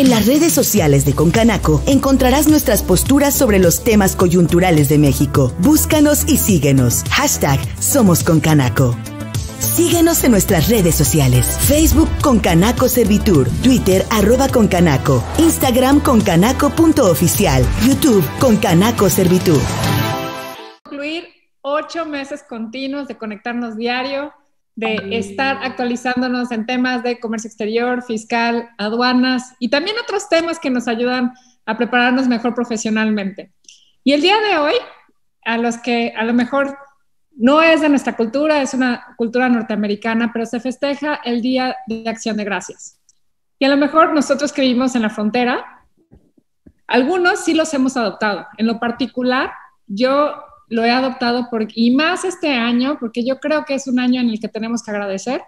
En las redes sociales de Concanaco encontrarás nuestras posturas sobre los temas coyunturales de México. Búscanos y síguenos. Hashtag Somos Concanaco. Síguenos en nuestras redes sociales. Facebook Concanaco Servitur, Twitter arroba Concanaco, Instagram concanaco.oficial, YouTube Concanaco Servitur. Concluir ocho meses continuos de conectarnos diario, de estar actualizándonos en temas de comercio exterior, fiscal, aduanas y también otros temas que nos ayudan a prepararnos mejor profesionalmente. Y el día de hoy, a los que a lo mejor no es de nuestra cultura, es una cultura norteamericana, pero se festeja el Día de Acción de Gracias. Y a lo mejor nosotros que vivimos en la frontera, algunos sí los hemos adoptado. En lo particular, yo lo he adoptado por, y más este año, porque yo creo que es un año en el que tenemos que agradecer,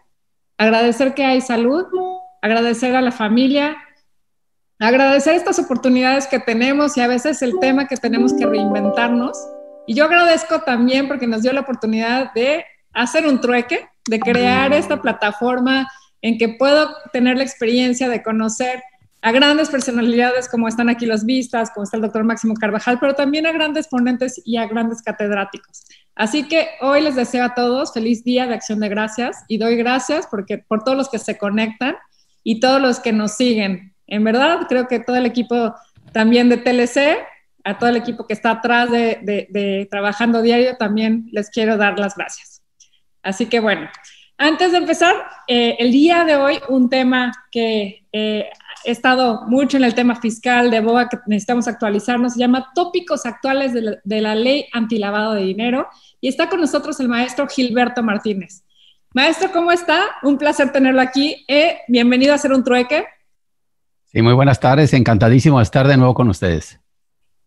agradecer que hay salud, agradecer a la familia, agradecer estas oportunidades que tenemos y a veces el tema que tenemos que reinventarnos. Y yo agradezco también porque nos dio la oportunidad de hacer un trueque, de crear esta plataforma en que puedo tener la experiencia de conocer a grandes personalidades como están aquí los vistas, como está el doctor Máximo Carvajal, pero también a grandes ponentes y a grandes catedráticos. Así que hoy les deseo a todos feliz día de acción de gracias y doy gracias porque, por todos los que se conectan y todos los que nos siguen. En verdad, creo que todo el equipo también de TLC, a todo el equipo que está atrás de, trabajando diario, también les quiero dar las gracias. Así que bueno, antes de empezar, eh, el día de hoy un tema que eh, he estado mucho en el tema fiscal de BOA que necesitamos actualizarnos, se llama Tópicos Actuales de la, Ley Antilavado de Dinero y está con nosotros el maestro Gilberto Martínez. Maestro, ¿cómo está? Un placer tenerlo aquí. Eh, bienvenido a hacer un trueque. Sí, muy buenas tardes, encantadísimo de estar de nuevo con ustedes.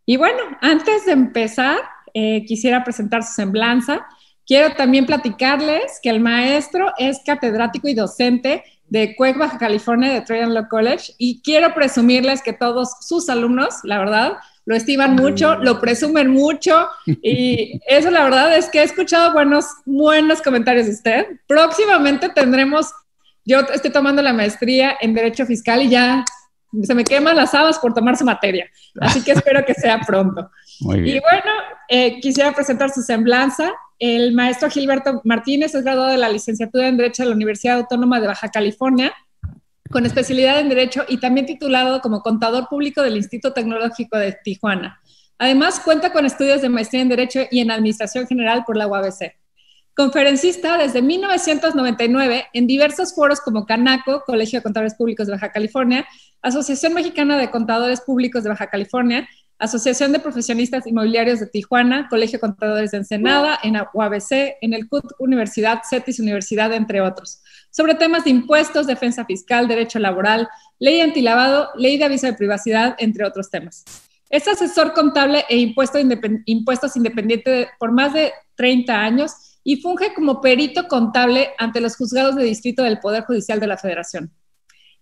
Y bueno, antes de empezar, eh, quisiera presentar su semblanza. Quiero también platicarles que el maestro es catedrático y docente de CUEC, Baja California, de Trojan Law College, y quiero presumirles que todos sus alumnos, la verdad, lo estiman mucho, lo presumen mucho, y eso la verdad es que he escuchado buenos, buenos comentarios de usted. Próximamente tendremos, yo estoy tomando la maestría en Derecho Fiscal y ya se me queman las habas por tomar su materia, así que espero que sea pronto. Y bueno, eh, quisiera presentar su semblanza. El maestro Gilberto Martínez es graduado de la licenciatura en Derecho de la Universidad Autónoma de Baja California, con especialidad en Derecho y también titulado como contador público del Instituto Tecnológico de Tijuana. Además, cuenta con estudios de maestría en Derecho y en Administración General por la UABC. Conferencista desde 1999 en diversos foros como Canaco, Colegio de Contadores Públicos de Baja California, Asociación Mexicana de Contadores Públicos de Baja California, Asociación de Profesionistas Inmobiliarios de Tijuana, Colegio Contadores de Ensenada, en UABC, en el CUT Universidad, CETIS Universidad, entre otros, sobre temas de impuestos, defensa fiscal, derecho laboral, ley antilavado, ley de aviso de privacidad, entre otros temas. Es asesor contable e impuesto impuestos independiente por más de 30 años y funge como perito contable ante los juzgados de distrito del Poder Judicial de la Federación.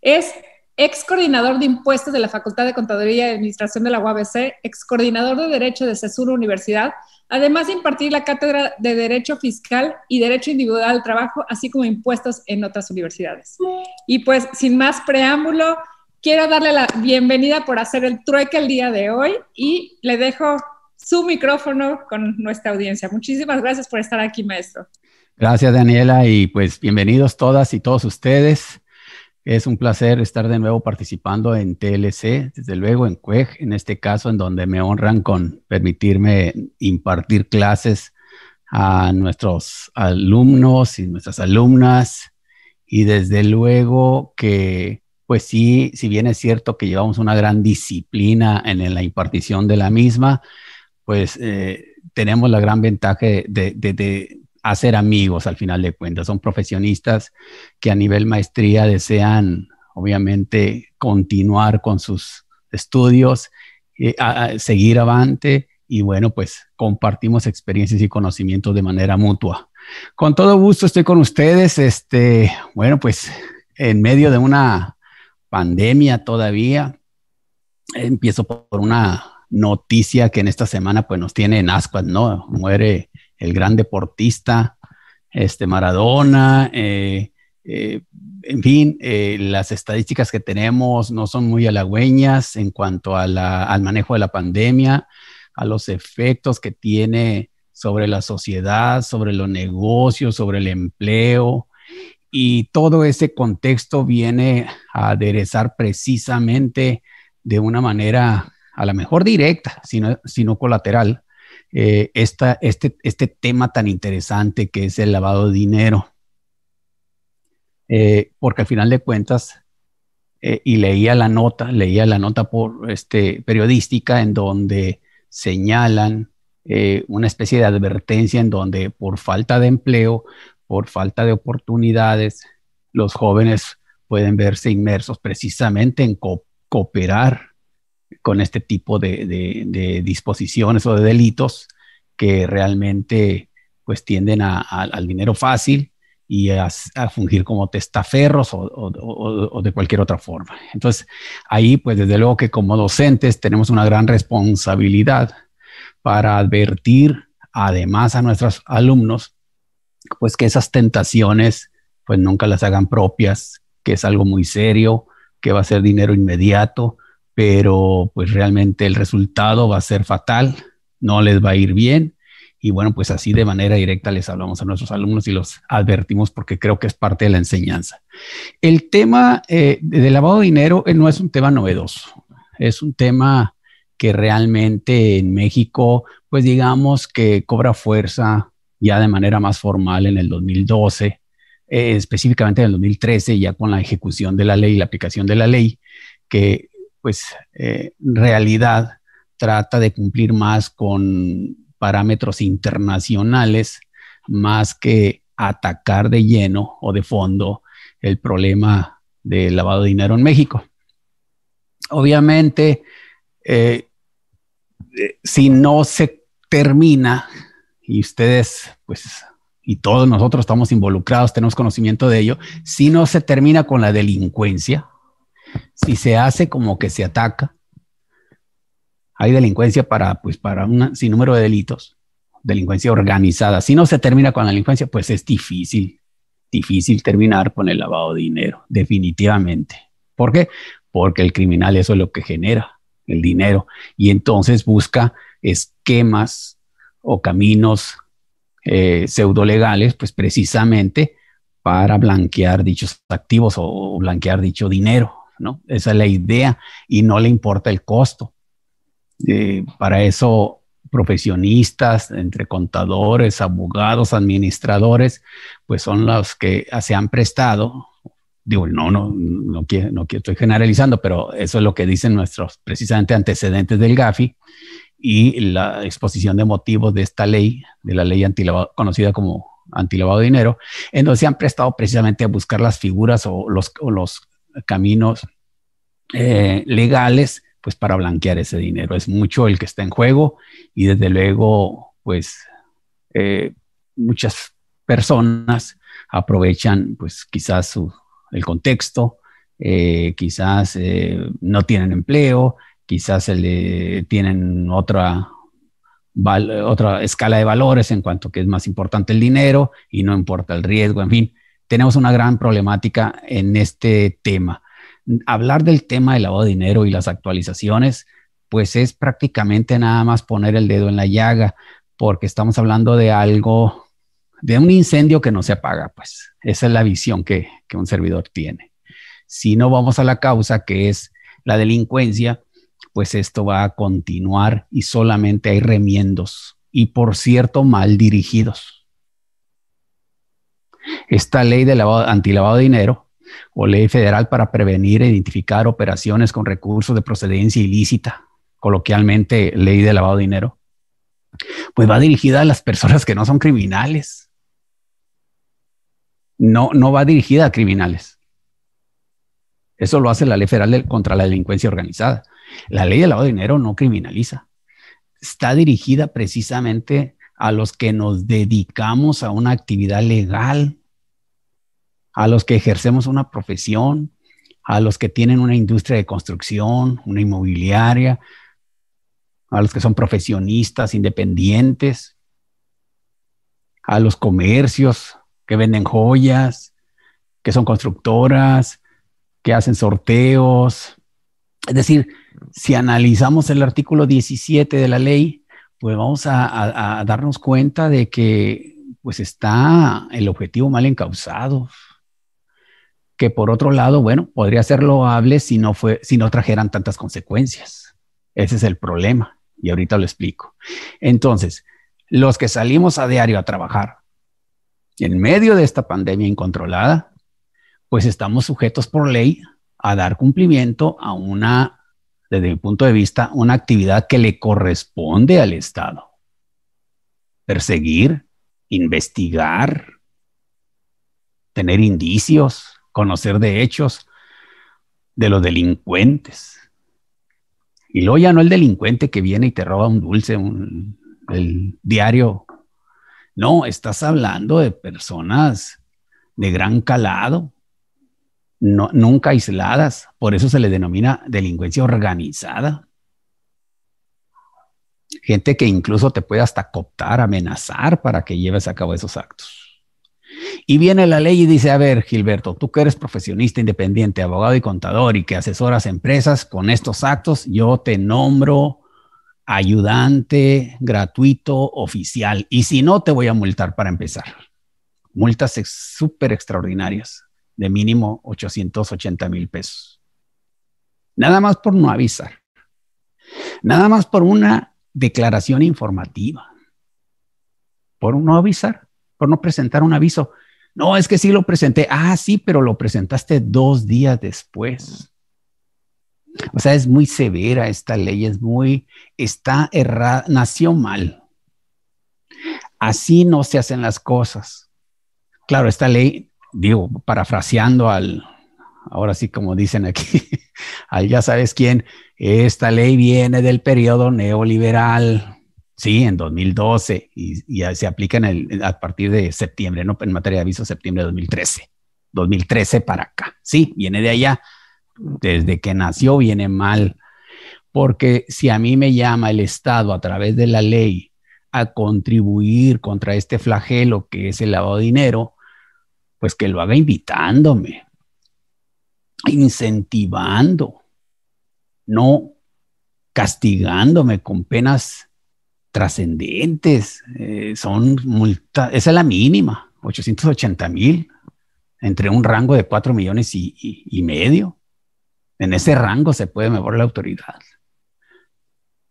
Es ex coordinador de impuestos de la Facultad de Contaduría y Administración de la UABC, ex coordinador de Derecho de CESUR Universidad, además de impartir la cátedra de Derecho Fiscal y Derecho Individual al Trabajo, así como impuestos en otras universidades. Y pues, sin más preámbulo, quiero darle la bienvenida por hacer el trueque el día de hoy y le dejo su micrófono con nuestra audiencia. Muchísimas gracias por estar aquí, maestro. Gracias, Daniela, y pues bienvenidos todas y todos ustedes. Es un placer estar de nuevo participando en TLC, desde luego en CUEG, en este caso, en donde me honran con permitirme impartir clases a nuestros alumnos y nuestras alumnas. Y desde luego que, pues sí, si bien es cierto que llevamos una gran disciplina en, la impartición de la misma, pues eh, tenemos la gran ventaja de hacer amigos al final de cuentas. Son profesionistas que a nivel maestría desean, obviamente, continuar con sus estudios, eh, a, seguir avante y bueno, pues compartimos experiencias y conocimientos de manera mutua. Con todo gusto estoy con ustedes, este, bueno, pues en medio de una pandemia todavía, empiezo por una noticia que en esta semana pues nos tiene en ascuas, ¿no? Muere el gran deportista, este Maradona, eh, eh, en fin, eh, las estadísticas que tenemos no son muy halagüeñas en cuanto al manejo de la pandemia, a los efectos que tiene sobre la sociedad, sobre los negocios, sobre el empleo. Y todo ese contexto viene a aderezar precisamente de una manera a la mejor directa, sino, sino colateral, eh, este, este, tema tan interesante que es el lavado de dinero. Eh, porque al final de cuentas, eh, y leía la nota, leía la nota por, este, periodística en donde señalan una especie de advertencia en donde por falta de empleo, por falta de oportunidades, los jóvenes pueden verse inmersos precisamente en cooperar con este tipo de, disposiciones o de delitos que realmente pues tienden al dinero fácil y a, fungir como testaferros o, o, de cualquier otra forma. Entonces, ahí pues desde luego que como docentes tenemos una gran responsabilidad para advertir además a nuestros alumnos pues que esas tentaciones pues nunca las hagan propias, que es algo muy serio, que va a ser dinero inmediato, pero pues realmente el resultado va a ser fatal, no les va a ir bien. Y bueno, pues así de manera directa les hablamos a nuestros alumnos y los advertimos porque creo que es parte de la enseñanza. El tema eh, del lavado de dinero eh, no es un tema novedoso, es un tema que realmente en México, pues digamos que cobra fuerza ya de manera más formal en el 2012, eh, específicamente en el 2013, ya con la ejecución de la ley, y la aplicación de la ley, que pues en eh, realidad trata de cumplir más con parámetros internacionales más que atacar de lleno o de fondo el problema del lavado de dinero en México. Obviamente, eh, eh, si no se termina, y ustedes, pues, y todos nosotros estamos involucrados, tenemos conocimiento de ello, si no se termina con la delincuencia, si se hace como que se ataca, hay delincuencia para, pues, para un sinnúmero de delitos, delincuencia organizada. Si no se termina con la delincuencia, pues es difícil, difícil terminar con el lavado de dinero, definitivamente. ¿Por qué? Porque el criminal eso es lo que genera, el dinero, y entonces busca esquemas o caminos eh, pseudo legales, pues precisamente para blanquear dichos activos o blanquear dicho dinero. Esa es la idea y no le importa el costo. Eh, para eso profesionistas, entre contadores, abogados, administradores, pues son los que se han prestado. Digo, no, no, no, quiero, no estoy generalizando, pero eso es lo que dicen nuestros precisamente antecedentes del GAFI y la exposición de motivos de esta ley, de la ley antilavado, conocida como antilavado de dinero, en donde se han prestado precisamente a buscar las figuras o los, o los caminos eh, legales, pues para blanquear ese dinero. Es mucho el que está en juego y desde luego, pues eh, muchas personas aprovechan, pues quizás el contexto, eh, quizás no tienen empleo, quizás le tienen otra otra escala de valores en cuanto que es más importante el dinero y no importa el riesgo, en fin, tenemos una gran problemática en este tema. Hablar del tema del lavado de dinero y las actualizaciones, pues es prácticamente nada más poner el dedo en la llaga, porque estamos hablando de algo, de un incendio que no se apaga, pues esa es la visión que, que un servidor tiene. Si no vamos a la causa, que es la delincuencia, pues esto va a continuar y solamente hay remiendos y por cierto mal dirigidos. Esta ley de lavado, antilavado de dinero o ley federal para prevenir e identificar operaciones con recursos de procedencia ilícita, coloquialmente ley de lavado de dinero, pues va dirigida a las personas que no son criminales. No, no va dirigida a criminales. Eso lo hace la ley federal contra la delincuencia organizada. La ley de lavado de dinero no criminaliza. Está dirigida precisamente a los que nos dedicamos a una actividad legal, a los que ejercemos una profesión, a los que tienen una industria de construcción, una inmobiliaria, a los que son profesionistas independientes, a los comercios que venden joyas, que son constructoras, que hacen sorteos. Es decir, si analizamos el artículo 17 de la ley, pues vamos a, darnos cuenta de que pues está el objetivo mal encauzado, que por otro lado, bueno, podría ser loable si no, fue, si no trajeran tantas consecuencias. Ese es el problema y ahorita lo explico. Entonces, los que salimos a diario a trabajar en medio de esta pandemia incontrolada, pues estamos sujetos por ley a dar cumplimiento a una desde mi punto de vista, una actividad que le corresponde al Estado. Perseguir, investigar, tener indicios, conocer de hechos de los delincuentes. Y luego ya no el delincuente que viene y te roba un dulce, el diario. No, estás hablando de personas de gran calado, nunca aisladas. Por eso se le denomina delincuencia organizada. Gente que incluso te puede hasta cooptar, amenazar para que lleves a cabo esos actos. Y viene la ley y dice, a ver, Gilberto, tú que eres profesionista independiente, abogado y contador y que asesoras empresas con estos actos, yo te nombro ayudante gratuito oficial. Y si no, te voy a multar para empezar. Multas súper extraordinarias de mínimo 880 mil pesos. Nada más por no avisar. Nada más por una declaración informativa. Por no avisar, por no presentar un aviso. No, es que sí lo presenté. Ah, sí, pero lo presentaste dos días después. O sea, es muy severa esta ley, es muy, está errada, nació mal. Así no se hacen las cosas. Claro, esta ley digo, parafraseando al, ahora sí como dicen aquí, ya sabes quién, esta ley viene del periodo neoliberal, sí, en 2012, y, se aplica a partir de septiembre, ¿no? En materia de aviso, septiembre de 2013, 2013 para acá, sí, viene de allá, desde que nació viene mal, porque si a mí me llama el Estado a través de la ley a contribuir contra este flagelo que es el lavado de dinero, pues que lo haga invitándome, incentivando, no castigándome con penas trascendentes. Eh, son multas, esa es la mínima, 880 mil, entre un rango de 4 millones y, y medio. En ese rango se puede mejorar la autoridad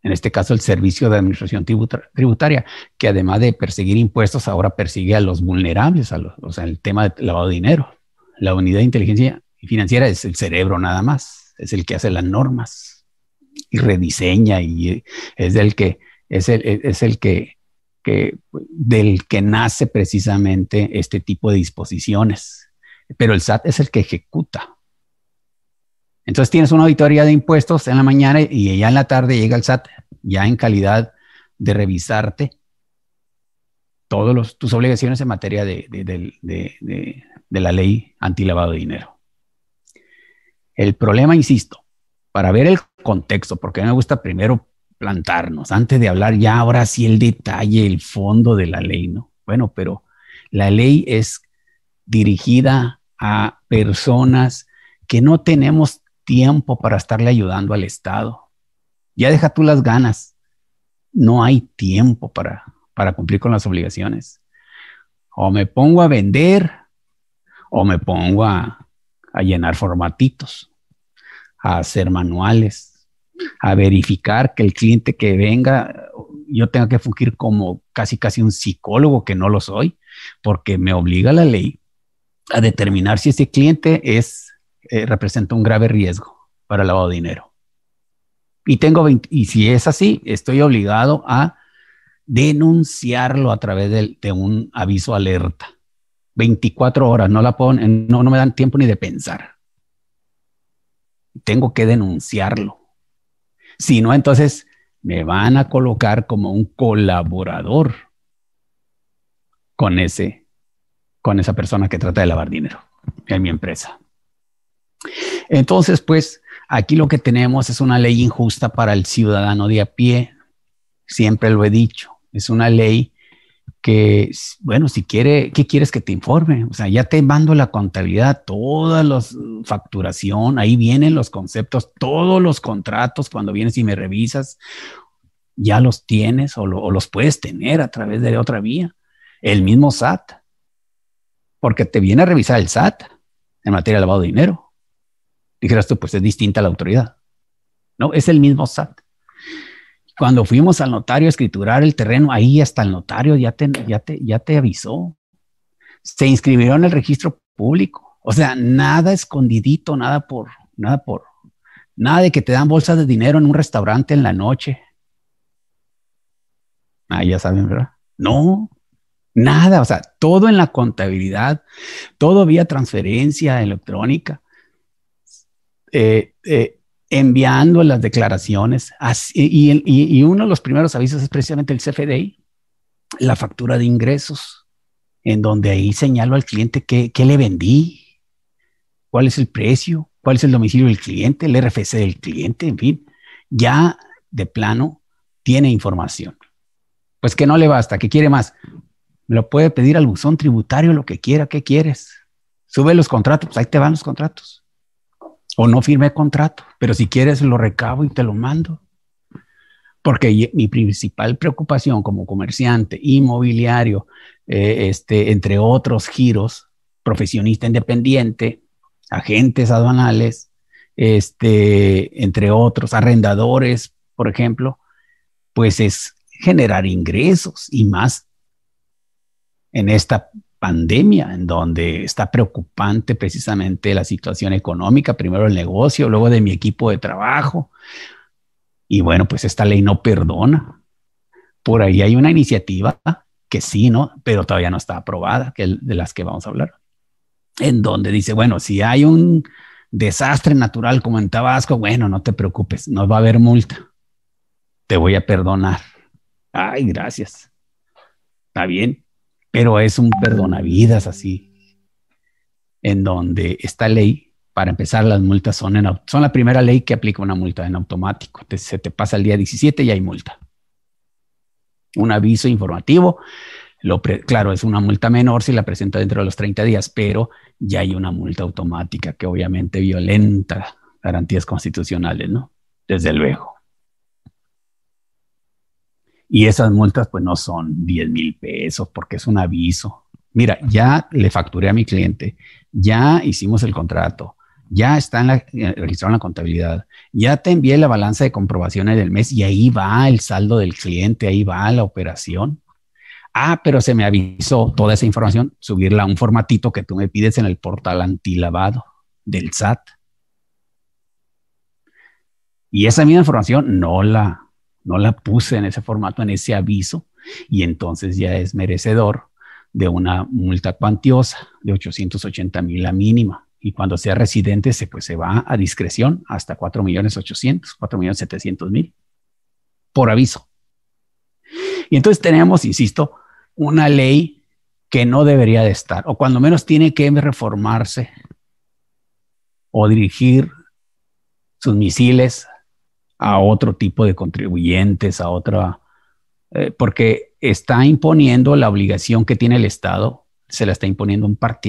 en este caso el Servicio de Administración Tributaria, que además de perseguir impuestos, ahora persigue a los vulnerables, a o sea, el tema de lavado de dinero. La unidad de inteligencia financiera es el cerebro nada más, es el que hace las normas y rediseña y eh, e, es el que es el, que, del que nace precisamente este tipo de disposiciones. Pero el SAT es el que ejecuta, entonces tienes una auditoría de impuestos en la mañana y ya en la tarde llega el SAT, ya en calidad de revisarte todas tus obligaciones en materia de, la ley antilavado de dinero. El problema, insisto, para ver el contexto, porque a mí me gusta primero plantarnos, antes de hablar ya ahora sí el detalle, el fondo de la ley, ¿no? Bueno, pero la ley es dirigida a personas que no tenemos tiempo para estarle ayudando al Estado. Ya deja tú las ganas. No hay tiempo para, para cumplir con las obligaciones. O me pongo a vender o me pongo a, llenar formatitos, a hacer manuales, a verificar que el cliente que venga, yo tenga que fungir como casi casi un psicólogo que no lo soy, porque me obliga la ley a determinar si ese cliente es eh, representa un grave riesgo para el lavado de dinero. Y tengo y si es así, estoy obligado a denunciarlo a través de, un aviso alerta. 24 horas, no la no me dan tiempo ni de pensar. Tengo que denunciarlo. Si no, entonces me van a colocar como un colaborador con ese, con esa persona que trata de lavar dinero en mi empresa. Entonces, pues aquí lo que tenemos es una ley injusta para el ciudadano de a pie. Siempre lo he dicho. Es una ley que, bueno, si quiere, ¿qué quieres que te informe? O sea, ya te mando la contabilidad, todas las facturación, ahí vienen los conceptos, todos los contratos, cuando vienes y me revisas, ya los tienes o los puedes tener a través de otra vía. El mismo SAT, porque te viene a revisar el SAT en materia de lavado de dinero Dijeras tú, pues es distinta la autoridad. No, es el mismo SAT. Cuando fuimos al notario a escriturar el terreno, ahí hasta el notario ya te, ya te, ya te avisó. Se inscribió en el registro público. O sea, nada escondidito, nada por, nada por, nada de que te dan bolsas de dinero en un restaurante en la noche. Ah, ya saben, ¿verdad? No, nada, o sea, todo en la contabilidad, todo vía transferencia electrónica. Eh, eh, enviando las declaraciones. y, uno de los primeros avisos es precisamente el CFDI, la factura de ingresos, en donde ahí señalo al cliente qué, le vendí, cuál es el precio, cuál es el domicilio del cliente, el RFC del cliente, en fin, ya de plano tiene información. Pues que no le basta, que quiere más. lo puede pedir al buzón tributario lo que quiera, ¿qué quieres? Sube los contratos, pues, ahí te van los contratos o no firme contrato, pero si quieres lo recabo y te lo mando. Porque mi principal preocupación como comerciante, inmobiliario, eh, este, entre otros giros, profesionista independiente, agentes aduanales, este, entre otros, arrendadores, por ejemplo, pues es generar ingresos y más en esta pandemia, en donde está preocupante precisamente la situación económica, primero el negocio, luego de mi equipo de trabajo. Y bueno, pues esta ley no perdona. Por ahí hay una iniciativa que sí, ¿no? Pero todavía no está aprobada, que de las que vamos a hablar. En donde dice, bueno, si hay un desastre natural como en Tabasco, bueno, no te preocupes, no va a haber multa. Te voy a perdonar. Ay, gracias. Está bien pero es un perdonavidas así, en donde esta ley, para empezar, las multas son, en, son la primera ley que aplica una multa en automático. se te pasa el día 17 y hay multa. Un aviso informativo. claro, es una multa menor si la presenta dentro de los 30 días, pero ya hay una multa automática que obviamente violenta garantías constitucionales, ¿no? Desde luego. Y esas multas pues no son 10 mil pesos porque es un aviso. Mira, ya le facturé a mi cliente, ya hicimos el contrato, ya está en la, eh, registrado la contabilidad, ya te envié la balanza de comprobaciones del mes y ahí va el saldo del cliente, ahí va la operación. Ah, pero se me avisó toda esa información, subirla a un formatito que tú me pides en el portal antilavado del SAT. Y esa misma información no la no la puse en ese formato, en ese aviso, y entonces ya es merecedor de una multa cuantiosa de 880 mil la mínima. Y cuando sea residente, se, pues, se va a discreción hasta 4 millones 4 millones 700 mil por aviso. Y entonces tenemos, insisto, una ley que no debería de estar, o cuando menos tiene que reformarse o dirigir sus misiles a otro tipo de contribuyentes, a otra, eh, porque está imponiendo la obligación que tiene el Estado, se la está imponiendo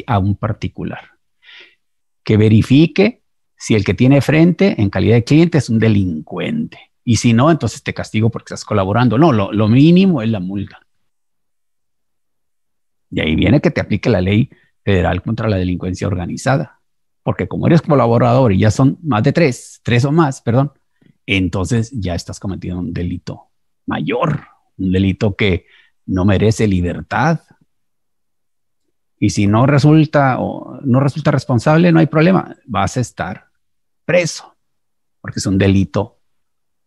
a un particular, que verifique si el que tiene frente en calidad de cliente es un delincuente. Y si no, entonces te castigo porque estás colaborando. No, lo, lo mínimo es la multa. Y ahí viene que te aplique la ley federal contra la delincuencia organizada. Porque como eres colaborador y ya son más de tres, tres o más, perdón, entonces ya estás cometiendo un delito mayor, un delito que no merece libertad. Y si no resulta o no resulta responsable, no hay problema, vas a estar preso, porque es un delito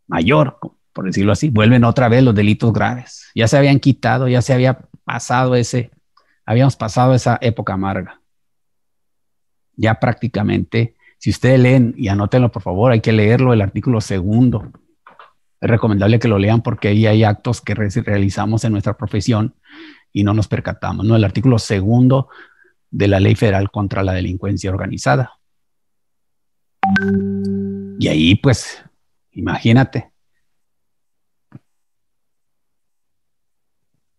mayor, por decirlo así. Vuelven otra vez los delitos graves. Ya se habían quitado, ya se había pasado ese, habíamos pasado esa época amarga. Ya prácticamente si ustedes leen, y anótenlo por favor, hay que leerlo, el artículo segundo. Es recomendable que lo lean porque ahí hay actos que realizamos en nuestra profesión y no nos percatamos. ¿no? El artículo segundo de la Ley Federal contra la Delincuencia Organizada. Y ahí, pues, imagínate,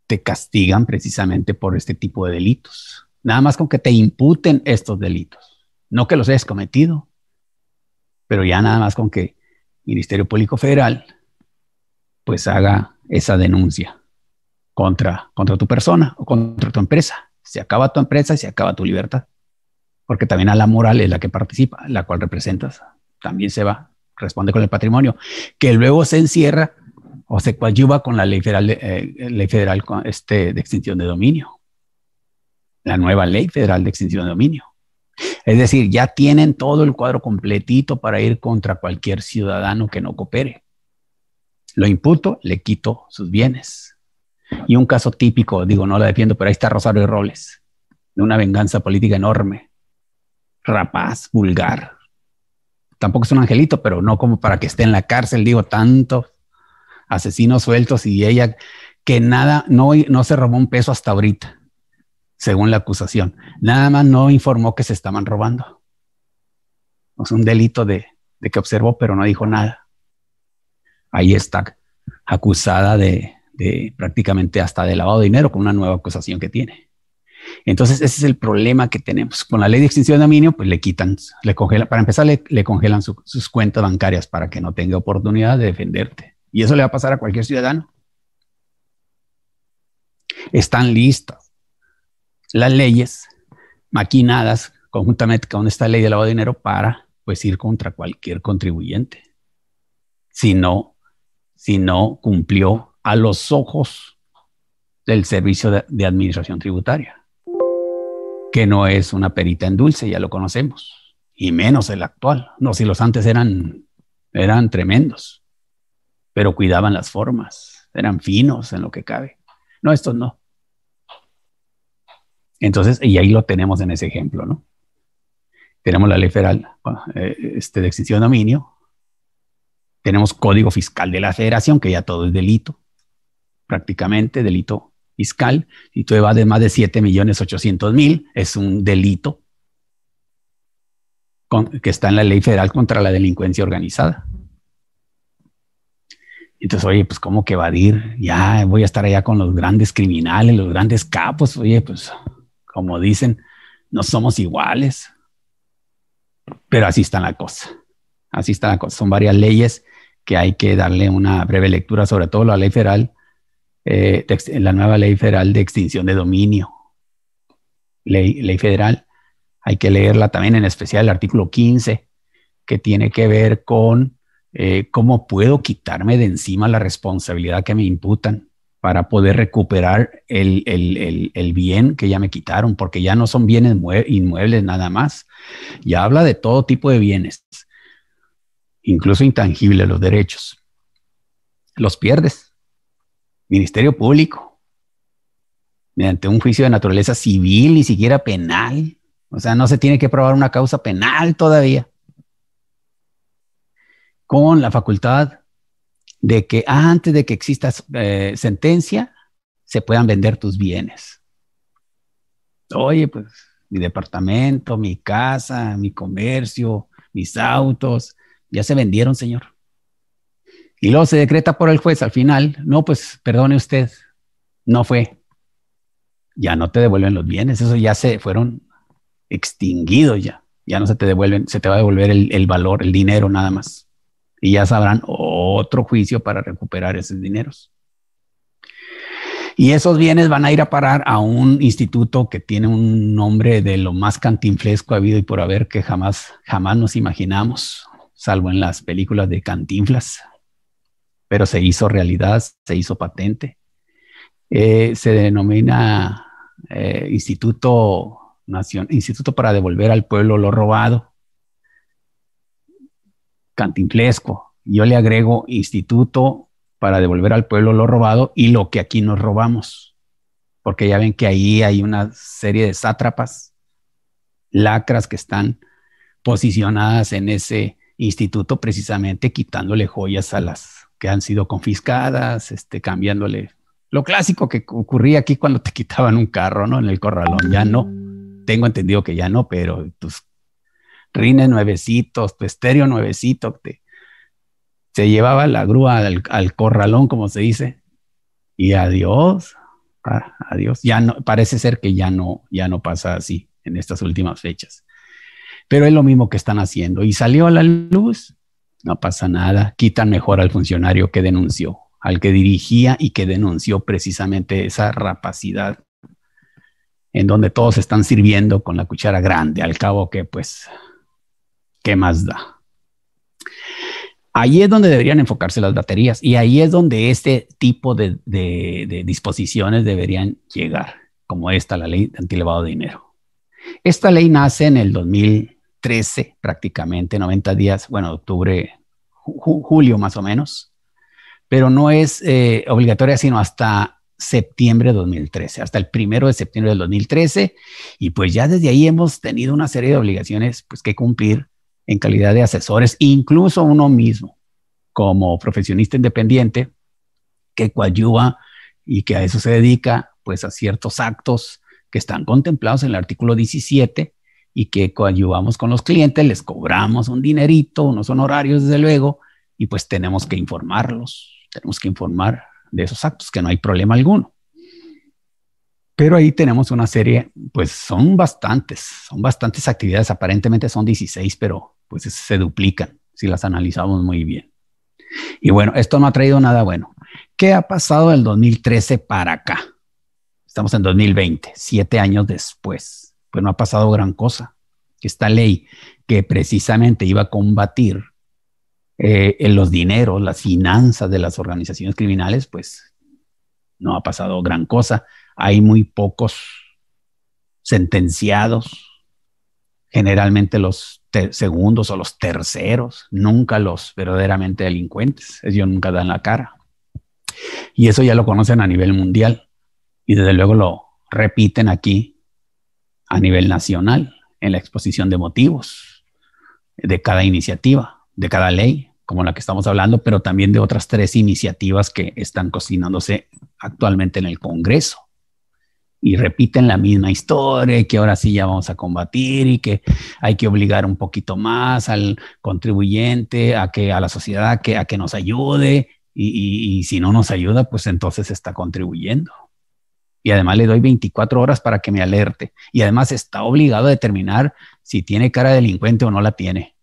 te castigan precisamente por este tipo de delitos, nada más con que te imputen estos delitos. No que los hayas cometido, pero ya nada más con que Ministerio Público Federal pues haga esa denuncia contra, contra tu persona o contra tu empresa. Se acaba tu empresa y se acaba tu libertad. Porque también a la moral es la que participa, la cual representas, también se va, responde con el patrimonio, que luego se encierra o se coadyuva con la ley federal, eh, ley federal este, de extinción de dominio, la nueva ley federal de extinción de dominio. Es decir, ya tienen todo el cuadro completito para ir contra cualquier ciudadano que no coopere. Lo imputo, le quito sus bienes. Y un caso típico, digo, no la defiendo, pero ahí está Rosario Robles, de una venganza política enorme, rapaz, vulgar. Tampoco es un angelito, pero no como para que esté en la cárcel, digo, tantos asesinos sueltos y ella que nada, no, no se robó un peso hasta ahorita según la acusación. Nada más no informó que se estaban robando. es un delito de, que observó, pero no dijo nada. Ahí está acusada de, prácticamente hasta de lavado de dinero con una nueva acusación que tiene. Entonces, ese es el problema que tenemos. Con la ley de extinción de dominio, pues le quitan, le congelan, para empezar, le, congelan sus cuentas bancarias para que no tenga oportunidad de defenderte. Y eso le va a pasar a cualquier ciudadano. Están listos las leyes maquinadas conjuntamente con esta ley de lavado de dinero para pues ir contra cualquier contribuyente. Si no, cumplió a los ojos del Servicio de, Administración Tributaria, que no es una perita en dulce, ya lo conocemos, y menos el actual. No, si los antes eran, eran tremendos, pero cuidaban las formas, eran finos en lo que cabe. No, estos no. Entonces, y ahí lo tenemos en ese ejemplo, ¿no? Tenemos la ley federal eh, este, de extinción de dominio, tenemos código fiscal de la federación, que ya todo es delito, prácticamente delito fiscal. y tú evades más de 7 millones mil, es un delito que está en la ley federal contra la delincuencia organizada. Entonces, oye, pues cómo que evadir, ya voy a estar allá con los grandes criminales, los grandes capos, oye, pues como dicen, no somos iguales. Pero así está la cosa. Así está la cosa. Son varias leyes que hay que darle una breve lectura, sobre todo la ley federal, eh, la nueva ley federal de extinción de dominio. Ley, federal, hay que leerla también, en especial el artículo 15, que tiene que ver con eh, cómo puedo quitarme de encima la responsabilidad que me imputan para poder recuperar el, bien que ya me quitaron, porque ya no son bienes inmuebles nada más. Ya habla de todo tipo de bienes, incluso intangibles, los derechos. Los pierdes. Ministerio Público, mediante un juicio de naturaleza civil, ni siquiera penal. O sea, no se tiene que probar una causa penal todavía. Con la facultad de que antes de que exista eh, sentencia, se puedan vender tus bienes. Oye, pues mi departamento, mi casa, mi comercio, mis autos, ya se vendieron, señor. Y luego se decreta por el juez al final, no, pues perdone usted, no fue. Ya no te devuelven los bienes, eso ya se fueron extinguidos ya, ya no se te devuelven, se te va a devolver el valor, el dinero nada más y ya sabrán otro juicio para recuperar esos dineros. Y esos bienes van a ir a parar a un instituto que tiene un nombre de lo más cantinflesco habido y por haber que jamás, jamás nos imaginamos, salvo en las películas de cantinflas. Pero se hizo realidad, se hizo patente. Eh, se denomina eh, Instituto, Nacional, Instituto para Devolver al Pueblo lo Robado cantinflesco. Yo le agrego instituto para devolver al pueblo lo robado y lo que aquí nos robamos. Porque ya ven que ahí hay una serie de sátrapas, lacras que están posicionadas en ese instituto precisamente quitándole joyas a las que han sido confiscadas, este, cambiándole lo clásico que ocurría aquí cuando te quitaban un carro, ¿no? En el corralón, ya no. Tengo entendido que ya no, pero tus pues, rines nuevecitos, tu estéreo nuevecito, te, se llevaba la grúa al, corralón, como se dice, y adiós, adiós. Ya no, parece ser que ya no, ya no pasa así en estas últimas fechas. Pero es lo mismo que están haciendo. Y salió a la luz, no pasa nada, quitan mejor al funcionario que denunció, al que dirigía y que denunció precisamente esa rapacidad en donde todos están sirviendo con la cuchara grande, al cabo que pues ¿qué más da? Ahí es donde deberían enfocarse las baterías y ahí es donde este tipo de, disposiciones deberían llegar, como esta, la ley de antilevado de dinero. Esta ley nace en el 2013, prácticamente 90 días, bueno, octubre, julio más o menos, pero no es eh, obligatoria sino hasta septiembre de 2013, hasta el primero de septiembre del 2013, y pues ya desde ahí hemos tenido una serie de obligaciones pues, que cumplir en calidad de asesores, incluso uno mismo como profesionista independiente que coadyuva y que a eso se dedica, pues a ciertos actos que están contemplados en el artículo 17 y que coadyuvamos con los clientes, les cobramos un dinerito, unos honorarios desde luego, y pues tenemos que informarlos, tenemos que informar de esos actos, que no hay problema alguno. Pero ahí tenemos una serie, pues son bastantes, son bastantes actividades, aparentemente son 16, pero pues se duplican si las analizamos muy bien. Y bueno, esto no ha traído nada bueno. ¿Qué ha pasado del 2013 para acá? Estamos en 2020, siete años después. Pues no ha pasado gran cosa. Esta ley que precisamente iba a combatir eh, los dineros, las finanzas de las organizaciones criminales, pues no ha pasado gran cosa hay muy pocos sentenciados, generalmente los segundos o los terceros, nunca los verdaderamente delincuentes, ellos nunca dan la cara. Y eso ya lo conocen a nivel mundial y desde luego lo repiten aquí a nivel nacional en la exposición de motivos de cada iniciativa, de cada ley, como la que estamos hablando, pero también de otras tres iniciativas que están cocinándose actualmente en el Congreso y repiten la misma historia que ahora sí ya vamos a combatir y que hay que obligar un poquito más al contribuyente, a que a la sociedad a que, a que nos ayude y, si no nos ayuda, pues entonces está contribuyendo. Y además le doy 24 horas para que me alerte. Y además está obligado a determinar si tiene cara delincuente o no la tiene.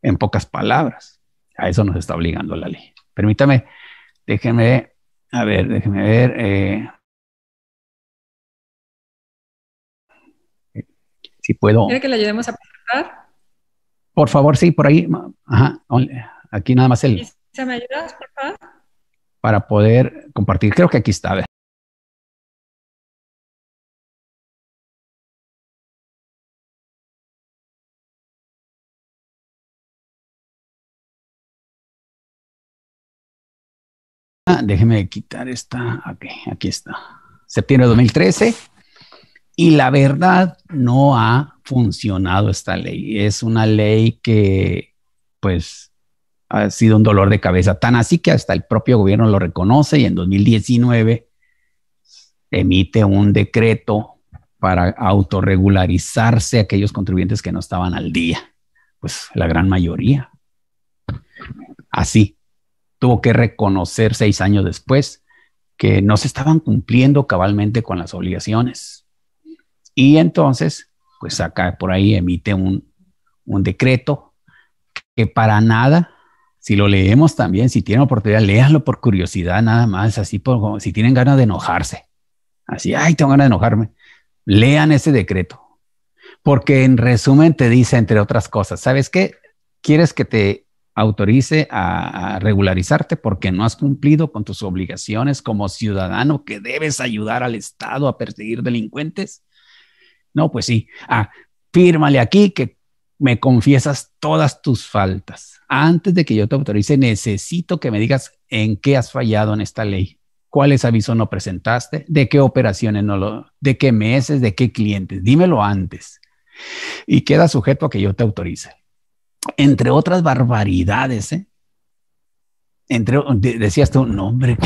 En pocas palabras, a eso nos está obligando la ley. Permítame, déjenme, a ver, déjenme ver. Eh, si puedo. ¿Quiere que le ayudemos a presentar? Por favor, sí, por ahí. Ajá, aquí nada más el. ¿Se me ayudas, por favor? Para poder compartir. Creo que aquí está. Ah, déjeme quitar esta. Ok, aquí está. Septiembre de 2013. Y la verdad, no ha funcionado esta ley. Es una ley que, pues, ha sido un dolor de cabeza, tan así que hasta el propio gobierno lo reconoce y en 2019 emite un decreto para autorregularizarse aquellos contribuyentes que no estaban al día. Pues la gran mayoría. Así, tuvo que reconocer seis años después que no se estaban cumpliendo cabalmente con las obligaciones. Y entonces, pues acá por ahí emite un, decreto que para nada, si lo leemos también, si tienen oportunidad, léanlo por curiosidad nada más, así por, si tienen ganas de enojarse, así, ay, tengo ganas de enojarme, lean ese decreto, porque en resumen te dice, entre otras cosas, ¿sabes qué? ¿Quieres que te autorice a, a regularizarte porque no has cumplido con tus obligaciones como ciudadano que debes ayudar al Estado a perseguir delincuentes? No, pues sí. Ah, fírmale aquí que me confiesas todas tus faltas. Antes de que yo te autorice, necesito que me digas en qué has fallado en esta ley, cuáles avisos no presentaste, de qué operaciones no lo, de qué meses, de qué clientes. Dímelo antes. Y queda sujeto a que yo te autorice. Entre otras barbaridades, ¿eh? Entre, decías tú, no, hombre,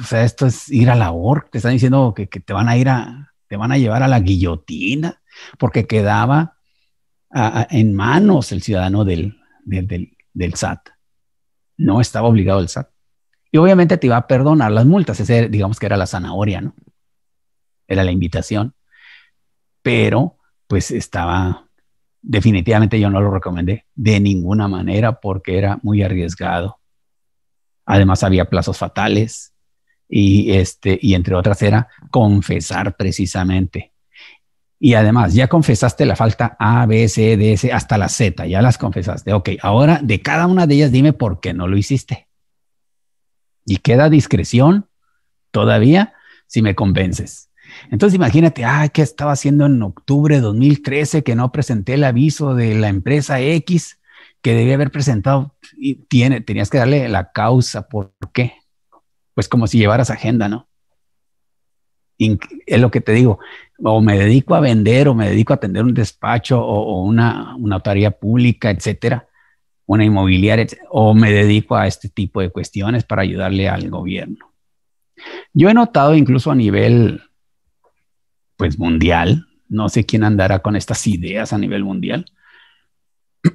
o sea, esto es ir a la org. te están diciendo que te van a ir a, te van a llevar a la guillotina, porque quedaba en manos el ciudadano del, del, SAT. No estaba obligado el SAT. Y obviamente te iba a perdonar las multas, ese digamos que era la zanahoria, ¿no? Era la invitación. Pero pues estaba, definitivamente yo no lo recomendé de ninguna manera porque era muy arriesgado. Además había plazos fatales, y, este, y entre otras era confesar precisamente. Y además, ya confesaste la falta A, B, C, D, S, e, hasta la Z, ya las confesaste. Ok, ahora de cada una de ellas dime por qué no lo hiciste. Y queda discreción todavía si me convences. Entonces imagínate, ah, ¿qué estaba haciendo en octubre de 2013 que no presenté el aviso de la empresa X que debía haber presentado? Y tiene, tenías que darle la causa, ¿por qué? pues como si llevaras agenda, ¿no? es lo que te digo, o me dedico a vender, o me dedico a atender un despacho, o, una, tarea pública, etcétera, una inmobiliaria, o me dedico a este tipo de cuestiones para ayudarle al gobierno. Yo he notado incluso a nivel, pues, mundial, no sé quién andará con estas ideas a nivel mundial,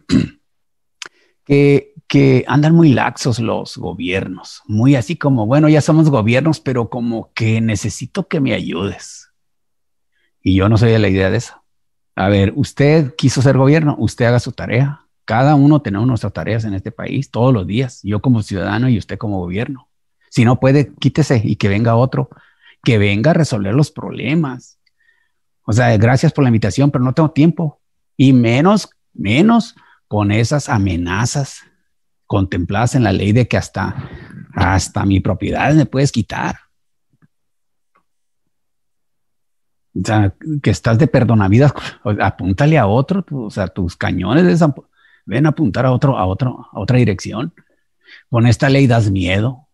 que que andan muy laxos los gobiernos, muy así como, bueno, ya somos gobiernos, pero como que necesito que me ayudes. Y yo no soy de la idea de eso. A ver, usted quiso ser gobierno, usted haga su tarea. Cada uno tenemos nuestras tareas en este país todos los días, yo como ciudadano y usted como gobierno. Si no puede, quítese y que venga otro, que venga a resolver los problemas. O sea, gracias por la invitación, pero no tengo tiempo. Y menos, menos con esas amenazas Contemplas en la ley de que hasta, hasta mi propiedad me puedes quitar. O sea, que estás de perdonavidas, apúntale a otro, o sea, tus cañones ven a apuntar a otro, a otro, a otra dirección. Con esta ley das miedo.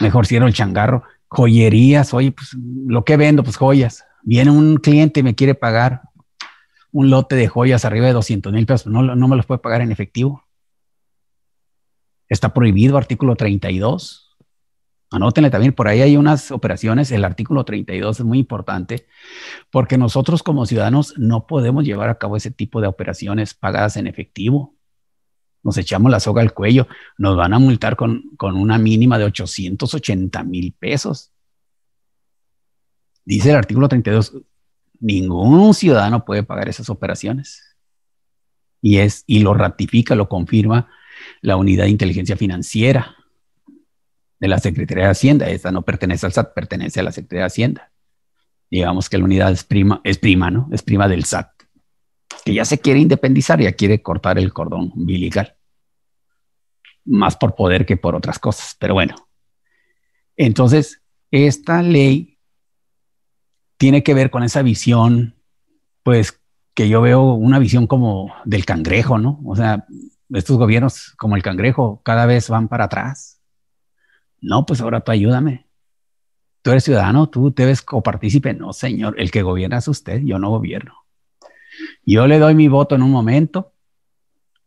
Mejor cierro el changarro. Joyerías, oye, pues lo que vendo, pues joyas. Viene un cliente y me quiere pagar un lote de joyas arriba de 200 mil pesos, no, no me los puede pagar en efectivo. Está prohibido artículo 32. Anótenle también, por ahí hay unas operaciones, el artículo 32 es muy importante, porque nosotros como ciudadanos no podemos llevar a cabo ese tipo de operaciones pagadas en efectivo. Nos echamos la soga al cuello, nos van a multar con, con una mínima de 880 mil pesos. Dice el artículo 32, ningún ciudadano puede pagar esas operaciones. Y, es, y lo ratifica, lo confirma la unidad de inteligencia financiera de la Secretaría de Hacienda. Esta no pertenece al SAT, pertenece a la Secretaría de Hacienda. Digamos que la unidad es prima, es prima, ¿no? Es prima del SAT, que ya se quiere independizar, ya quiere cortar el cordón umbilical. Más por poder que por otras cosas, pero bueno. Entonces, esta ley tiene que ver con esa visión, pues que yo veo una visión como del cangrejo, ¿no? O sea, estos gobiernos como el cangrejo cada vez van para atrás. No, pues ahora tú ayúdame. Tú eres ciudadano, tú debes copartícipe. No, señor, el que gobierna es usted, yo no gobierno. Yo le doy mi voto en un momento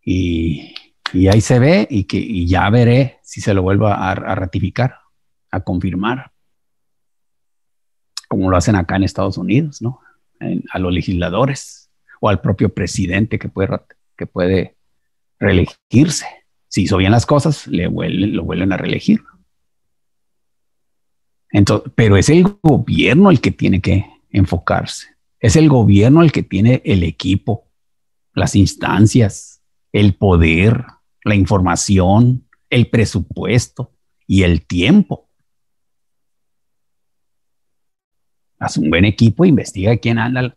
y, ahí se ve y, que, y ya veré si se lo vuelvo a, ratificar, a confirmar, como lo hacen acá en Estados Unidos, ¿no? a los legisladores o al propio presidente que puede, que puede reelegirse. Si hizo bien las cosas, le vuelven, lo vuelven a reelegir. Entonces, pero es el gobierno el que tiene que enfocarse. Es el gobierno el que tiene el equipo, las instancias, el poder, la información, el presupuesto y el tiempo. Haz un buen equipo, investiga quién anda.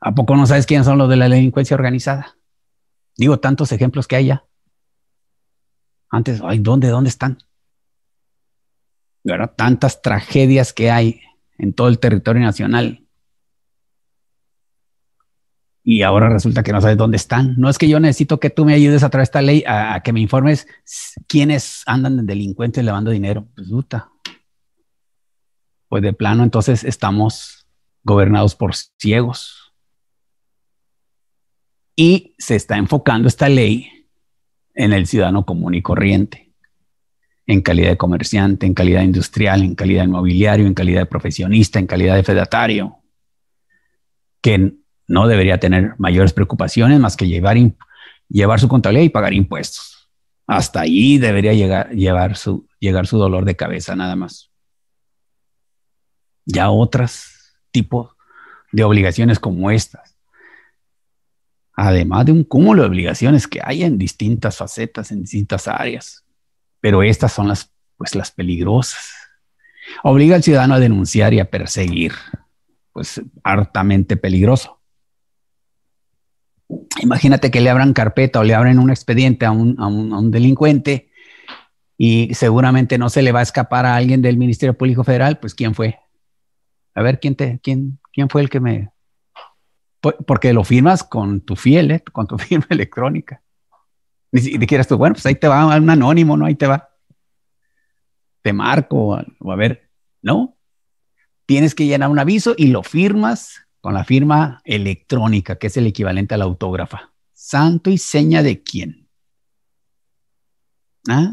¿A poco no sabes quiénes son los de la delincuencia organizada? Digo, tantos ejemplos que hay ya. Antes, ay, ¿dónde, dónde están? Tantas tragedias que hay en todo el territorio nacional. Y ahora resulta que no sabes dónde están. No es que yo necesito que tú me ayudes a través de esta ley a, que me informes quiénes andan delincuentes lavando dinero. Pues, puta. pues de plano, entonces estamos gobernados por ciegos y se está enfocando esta ley en el ciudadano común y corriente, en calidad de comerciante, en calidad industrial, en calidad inmobiliario, en calidad de profesionista, en calidad de fedatario, que no debería tener mayores preocupaciones más que llevar, llevar su contabilidad y pagar impuestos. Hasta ahí debería llegar, llevar su, llegar su dolor de cabeza nada más. Ya otros tipos de obligaciones como estas además de un cúmulo de obligaciones que hay en distintas facetas, en distintas áreas. Pero estas son las, pues, las peligrosas. Obliga al ciudadano a denunciar y a perseguir, pues hartamente peligroso. Imagínate que le abran carpeta o le abren un expediente a un, delincuente y seguramente no se le va a escapar a alguien del Ministerio Público Federal, pues ¿quién fue? A ver, ¿quién, te, quién, quién fue el que me porque lo firmas con tu fiel, eh, con tu firma electrónica. te quieras tú, bueno, pues ahí te va un anónimo, ¿no? Ahí te va. Te marco, o a ver, ¿no? Tienes que llenar un aviso y lo firmas con la firma electrónica, que es el equivalente a la autógrafa. Santo y seña de quién. ¿Ah?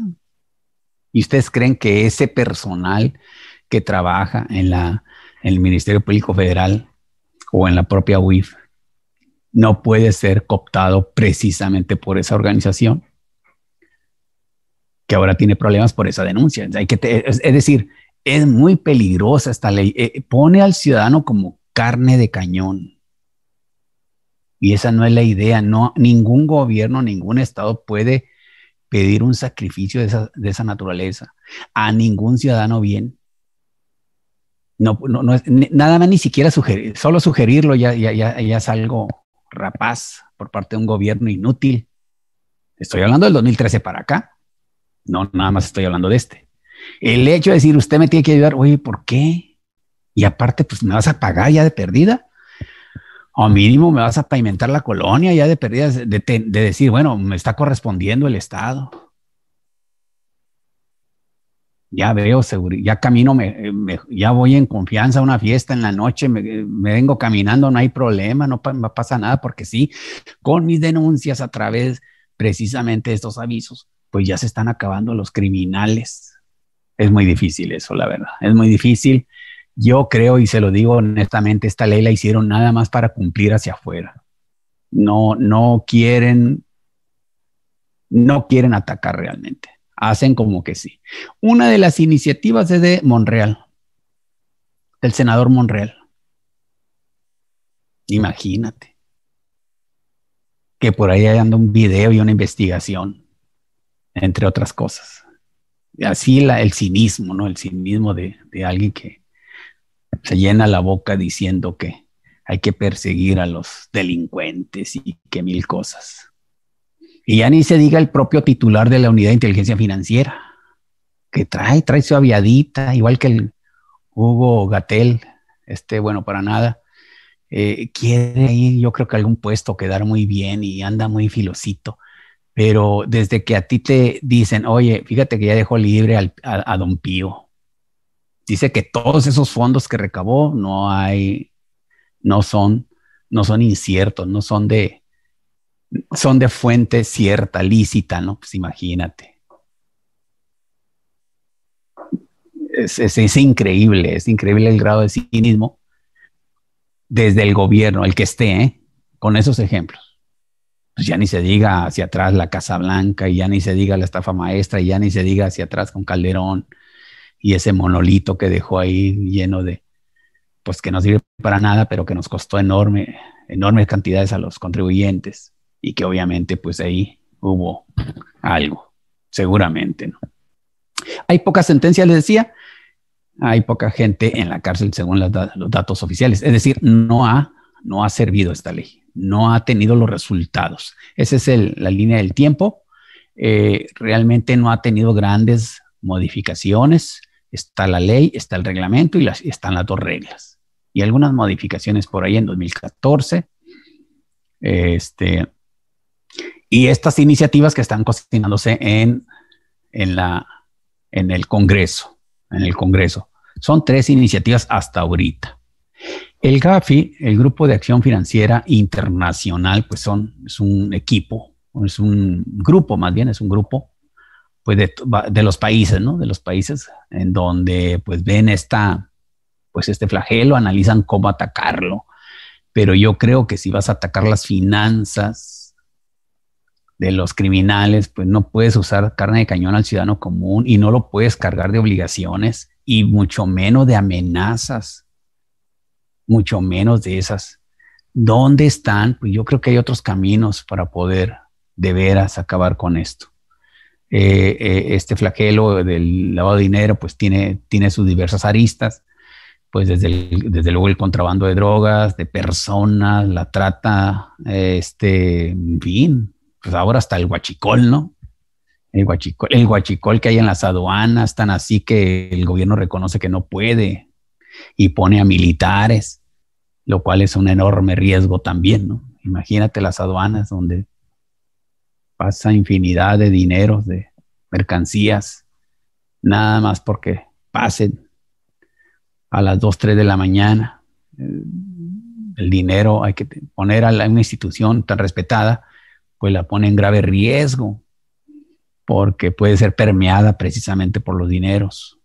¿Y ustedes creen que ese personal que trabaja en, la, en el Ministerio Público Federal o en la propia UIF no puede ser cooptado precisamente por esa organización que ahora tiene problemas por esa denuncia. es, decir, es muy peligrosa esta ley. Eh, eh, pone al ciudadano como carne de cañón. Y esa no es la idea. No, ningún gobierno, ningún estado puede pedir un sacrificio de esa, naturaleza a ningún ciudadano bien. No, nada más ni siquiera sugerir, solo sugerirlo ya, ya, ya, ya es algo rapaz por parte de un gobierno inútil. Estoy hablando del 2013 para acá. No, nada más estoy hablando de este. El hecho de decir, usted me tiene que ayudar, oye, ¿por qué? Y aparte, pues me vas a pagar ya de perdida. O mínimo me vas a pavimentar la colonia ya de perdida, de decir, bueno, me está correspondiendo el Estado ya veo seguro, ya camino, eh, me, ya voy en confianza a una fiesta en la noche, me, eh, vengo caminando, no hay problema, no, pasa nada, porque sí, con mis denuncias a través precisamente de estos avisos, pues ya se están acabando los criminales. Es muy difícil eso, la verdad, es muy difícil. Yo creo, y se lo digo honestamente, esta ley la hicieron nada más para cumplir hacia afuera. No, no quieren, no quieren atacar realmente hacen como que sí. Una de las iniciativas es de Monreal, El senador Monreal. Imagínate que por ahí anda un video y una investigación, entre otras cosas. Así el cinismo, ¿no? El cinismo de alguien que se llena la boca diciendo que hay que perseguir a los delincuentes y que mil cosas. Y ya ni se diga el propio titular de la unidad de inteligencia financiera, que trae, trae su aviadita, igual que el Hugo Gatel, este bueno para nada. Eh, quiere ir, yo creo que algún puesto quedar muy bien y anda muy filosito. Pero desde que a ti te dicen, oye, fíjate que ya dejó libre a, a Don Pío, dice que todos esos fondos que recabó no hay, no son, no son inciertos, no son de, son de fuente cierta, lícita, ¿no? Pues imagínate. Es, increíble, es increíble el grado de cinismo desde el gobierno, el que esté, ¿eh? con esos ejemplos. Pues ya ni se diga hacia atrás la Casa Blanca, y ya ni se diga la estafa maestra, y ya ni se diga hacia atrás con Calderón y ese monolito que dejó ahí lleno de, pues que no sirve para nada, pero que nos costó enorme, enormes cantidades a los contribuyentes y que obviamente pues ahí hubo algo, seguramente, ¿no? Hay pocas sentencias, les decía, hay poca gente en la cárcel según los, datos oficiales, es decir, no ha, no ha servido esta ley, no ha tenido los resultados. Esa es la línea del tiempo, eh, realmente no ha tenido grandes modificaciones, está la ley, está el reglamento y están las dos reglas. Y algunas modificaciones por ahí en 2014, este, y estas iniciativas que están cocinándose en, la, en el Congreso. En el Congreso. Son tres iniciativas hasta ahorita. El GAFI, el Grupo de Acción Financiera Internacional, pues son, es un equipo, es un grupo más bien, es un grupo pues de, de los países, ¿no? De los países en donde pues ven esta, pues este flagelo, analizan cómo atacarlo. Pero yo creo que si vas a atacar las finanzas de los criminales, pues no puedes usar carne de cañón al ciudadano común y no lo puedes cargar de obligaciones y mucho menos de amenazas, mucho menos de esas. ¿Dónde están? Pues yo creo que hay otros caminos para poder de veras acabar con esto. Eh, eh, este flagelo del lavado de dinero pues tiene, tiene sus diversas aristas, pues desde, desde luego el contrabando de drogas, de personas, la trata, eh, este, en fin, pues ahora hasta el guachicol, ¿no? El guachicol, el guachicol que hay en las aduanas, tan así que el gobierno reconoce que no puede y pone a militares, lo cual es un enorme riesgo también, ¿no? Imagínate las aduanas donde pasa infinidad de dineros, de mercancías, nada más porque pasen a las 2, 3 de la mañana. Eh, el dinero hay que poner a una institución tan respetada pues la pone en grave riesgo, porque puede ser permeada precisamente por los dineros.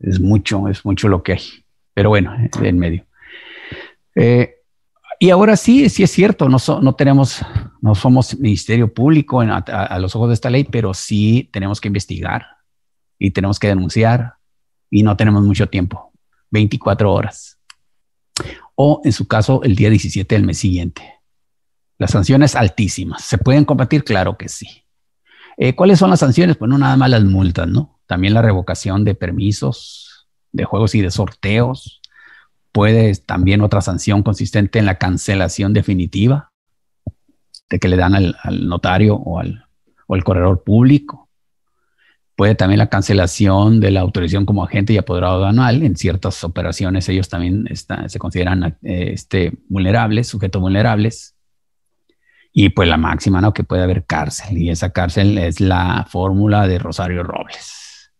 Es mucho, es mucho lo que hay. Pero bueno, eh, en medio. Eh, y ahora sí, sí es cierto, no, tenemos, no somos ministerio público a, a los ojos de esta ley, pero sí tenemos que investigar y tenemos que denunciar y no tenemos mucho tiempo, 24 horas. O en su caso, el día 17 del mes siguiente. Las sanciones altísimas. ¿Se pueden combatir? Claro que sí. Eh, ¿Cuáles son las sanciones? Pues no nada más las multas, ¿no? También la revocación de permisos, de juegos y de sorteos. Puede también otra sanción consistente en la cancelación definitiva de que le dan al, notario o al, corredor público. Puede también la cancelación de la autorización como agente y apoderado anual, En ciertas operaciones ellos también se consideran eh, este, vulnerables, sujetos vulnerables y pues la máxima, ¿no? Que puede haber cárcel y esa cárcel es la fórmula de Rosario Robles.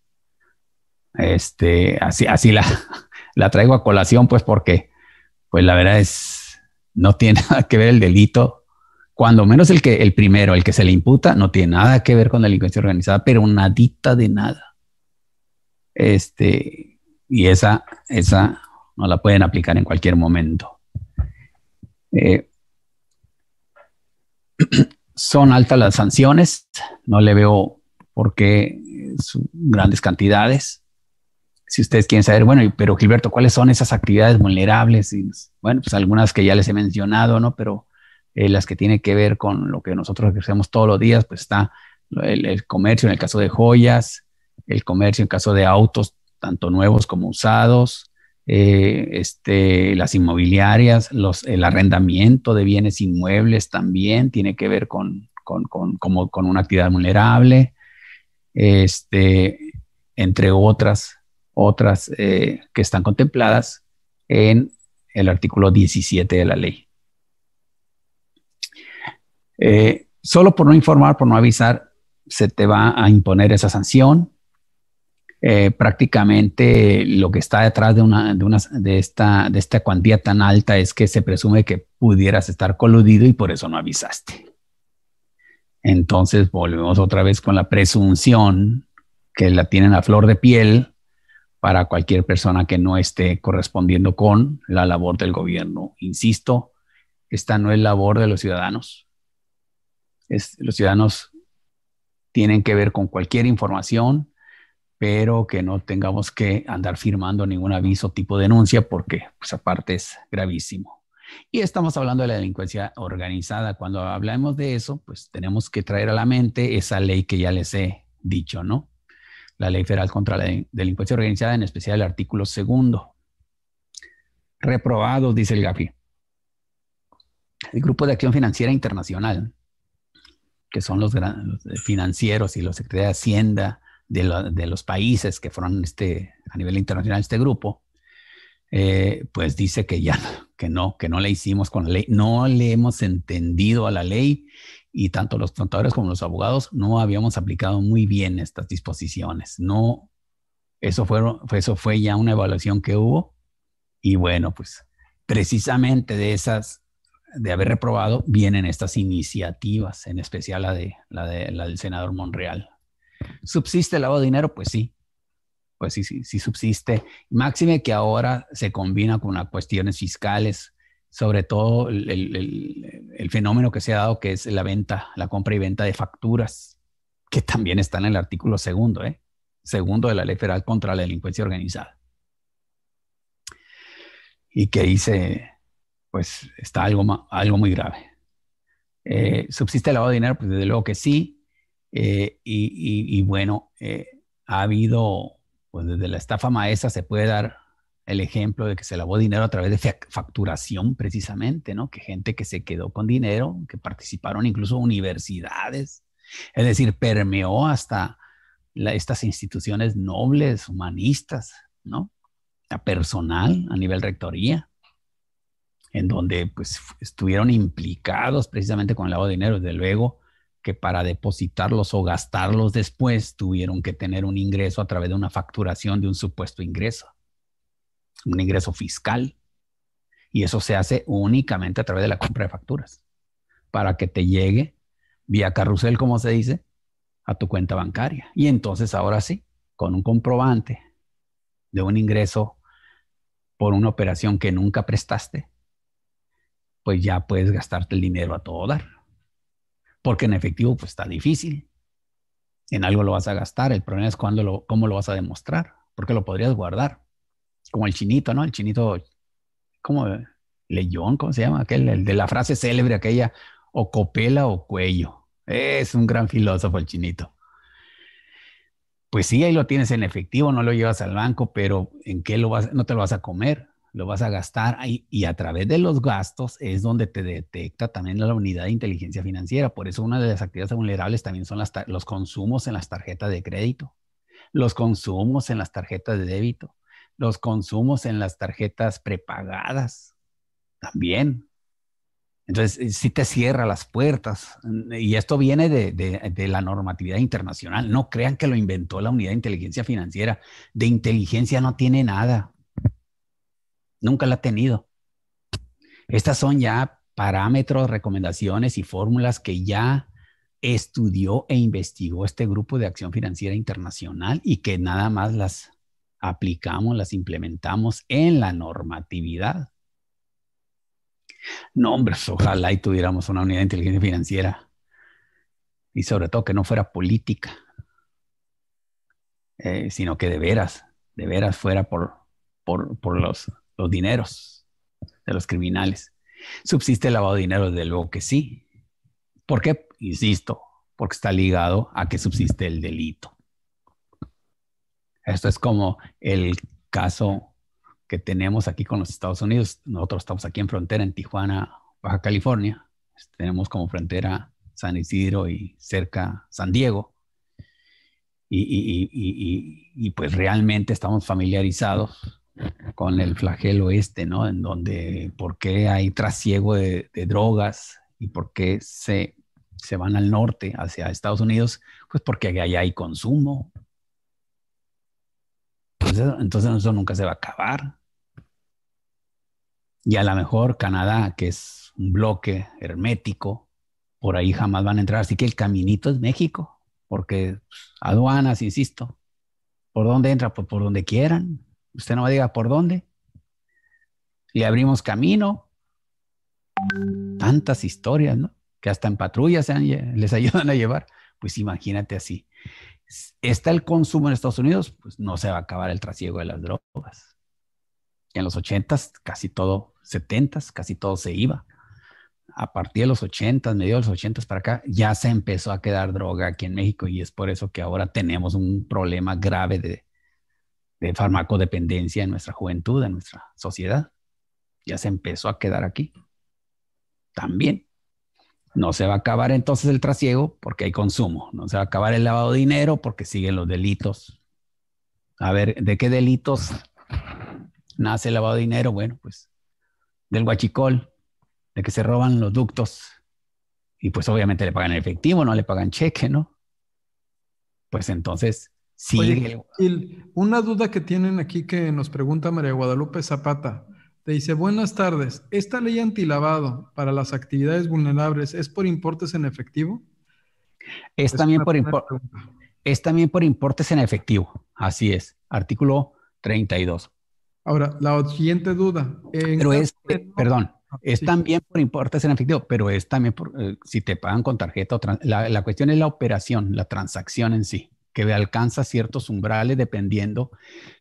Este, así, así la, la traigo a colación, pues porque, pues la verdad es, no tiene nada que ver el delito, cuando menos el que, el primero, el que se le imputa, no tiene nada que ver con la delincuencia organizada, pero nadita de nada. Este, y esa, esa no la pueden aplicar en cualquier momento. Eh, son altas las sanciones, no le veo por qué eh, grandes cantidades. Si ustedes quieren saber, bueno, pero Gilberto, ¿cuáles son esas actividades vulnerables? Pues, bueno, pues algunas que ya les he mencionado, ¿no? Pero eh, las que tienen que ver con lo que nosotros hacemos todos los días, pues está el, el comercio en el caso de joyas, el comercio en caso de autos, tanto nuevos como usados, eh, este, las inmobiliarias, el arrendamiento de bienes inmuebles también tiene que ver con, una actividad vulnerable, este, entre otras, otras eh, que están contempladas en el artículo 17 de la ley. Eh, solo por no informar, por no avisar, se te va a imponer esa sanción eh, prácticamente lo que está detrás de, de, de, esta, cuantía tan alta es que se presume que pudieras estar coludido y por eso no avisaste. Entonces volvemos otra vez con la presunción que la tienen a flor de piel para cualquier persona que no esté correspondiendo con la labor del gobierno. Insisto, esta no es labor de los ciudadanos. los ciudadanos tienen que ver con cualquier información pero que no tengamos que andar firmando ningún aviso tipo denuncia porque pues aparte es gravísimo. Y estamos hablando de la delincuencia organizada. Cuando hablamos de eso, pues tenemos que traer a la mente esa ley que ya les he dicho, ¿no? La ley federal contra la delincuencia organizada, en especial el artículo segundo. Reprobados, dice el GAFI. El Grupo de Acción Financiera Internacional, que son los eh, financieros y los secretarios de Hacienda, de, los países que fueron este, a nivel internacional este grupo, eh, pues dice que ya que no, que no le hicimos con la ley, no le hemos entendido a la ley y tanto los contadores como los abogados no habíamos aplicado muy bien estas disposiciones. No, eso, eso fue ya una evaluación que hubo y bueno, pues precisamente de esas, de haber reprobado, vienen estas iniciativas, en especial la, la del senador Monreal. ¿Subsiste el lavado de dinero? Pues sí, pues sí, sí, sí subsiste. Máxime que ahora se combina con las cuestiones fiscales, sobre todo el, fenómeno que se ha dado que es la venta, la compra y venta de facturas, que también está en el artículo segundo, ¿eh? segundo de la ley federal contra la delincuencia organizada. Y que dice, pues está algo, algo muy grave. Eh, ¿Subsiste el lavado de dinero? Pues desde luego que sí. Eh, y, bueno, eh, ha habido, pues desde la estafa maestra se puede dar el ejemplo de que se lavó dinero a través de facturación precisamente, ¿no? Que gente que se quedó con dinero, que participaron incluso universidades, es decir, permeó hasta estas instituciones nobles, humanistas, ¿no? A personal, a nivel rectoría, en donde pues estuvieron implicados precisamente con el lavado de dinero, desde luego que para depositarlos o gastarlos después tuvieron que tener un ingreso a través de una facturación de un supuesto ingreso, un ingreso fiscal. Y eso se hace únicamente a través de la compra de facturas, para que te llegue vía carrusel, como se dice, a tu cuenta bancaria. Y entonces ahora sí, con un comprobante de un ingreso por una operación que nunca prestaste, pues ya puedes gastarte el dinero a todo dar porque en efectivo pues está difícil. En algo lo vas a gastar, el problema es cuándo lo, cómo lo vas a demostrar, porque lo podrías guardar. Como el chinito, ¿no? El chinito, ¿cómo? Leyón, ¿cómo se llama? Aquel, el de la frase célebre aquella, o copela o cuello. Es un gran filósofo el chinito. Pues sí, ahí lo tienes en efectivo, no lo llevas al banco, pero ¿en qué lo vas? No te lo vas a comer lo vas a gastar y a través de los gastos es donde te detecta también la unidad de inteligencia financiera. Por eso una de las actividades vulnerables también son los consumos en las tarjetas de crédito, los consumos en las tarjetas de débito, los consumos en las tarjetas prepagadas también. Entonces, eh, si te cierra las puertas. Mm, y esto viene de, la normatividad internacional. No crean que lo inventó la unidad de inteligencia financiera. De inteligencia no tiene nada nunca la ha tenido. Estas son ya parámetros, recomendaciones y fórmulas que ya estudió e investigó este grupo de acción financiera internacional y que nada más las aplicamos, las implementamos en la normatividad. No, hombre, pues, ojalá y tuviéramos una unidad de inteligencia financiera y sobre todo que no fuera política, eh, sino que de veras, de veras fuera por, por los los dineros de los criminales. Subsiste el lavado de dinero, desde luego que sí. ¿Por qué? Insisto, porque está ligado a que subsiste el delito. Esto es como el caso que tenemos aquí con los Estados Unidos. Nosotros estamos aquí en frontera, en Tijuana, Baja California. Este, tenemos como frontera San Isidro y cerca San Diego. Y, y pues realmente estamos familiarizados con el flagelo este, ¿no? En donde, ¿por qué hay trasiego de, drogas y por qué se, se, van al norte, hacia Estados Unidos? Pues porque allá hay consumo. Entonces, entonces eso nunca se va a acabar. Y a lo mejor Canadá, que es un bloque hermético, por ahí jamás van a entrar. Así que el caminito es México, porque pues, aduanas, insisto, ¿por dónde entra? Pues por donde quieran. Usted no me diga por dónde. Y abrimos camino. Tantas historias, ¿no? Que hasta en patrullas les ayudan a llevar. Pues imagínate así. ¿Está el consumo en Estados Unidos? Pues no se va a acabar el trasiego de las drogas. En los ochentas, casi todo, setentas, casi todo se iba. A partir de los ochentas, s medio de los ochentas para acá, ya se empezó a quedar droga aquí en México y es por eso que ahora tenemos un problema grave de, de farmacodependencia en nuestra juventud, en nuestra sociedad. Ya se empezó a quedar aquí. También. No se va a acabar entonces el trasiego porque hay consumo. No se va a acabar el lavado de dinero porque siguen los delitos. A ver, ¿de qué delitos nace el lavado de dinero? Bueno, pues del guachicol, de que se roban los ductos. Y pues obviamente le pagan en efectivo, no le pagan cheque, ¿no? Pues entonces Sí. una duda que tienen aquí que nos pregunta María Guadalupe Zapata. Te dice, buenas tardes, ¿esta ley antilavado para las actividades vulnerables es por importes en efectivo? Es, también, por es también por importes en efectivo, así es, artículo 32. Ahora, la siguiente duda. Pero es, perdón, ah, es también por importes en efectivo, pero es también eh, si te pagan con tarjeta la cuestión es la operación, la transacción en sí que alcanza ciertos umbrales dependiendo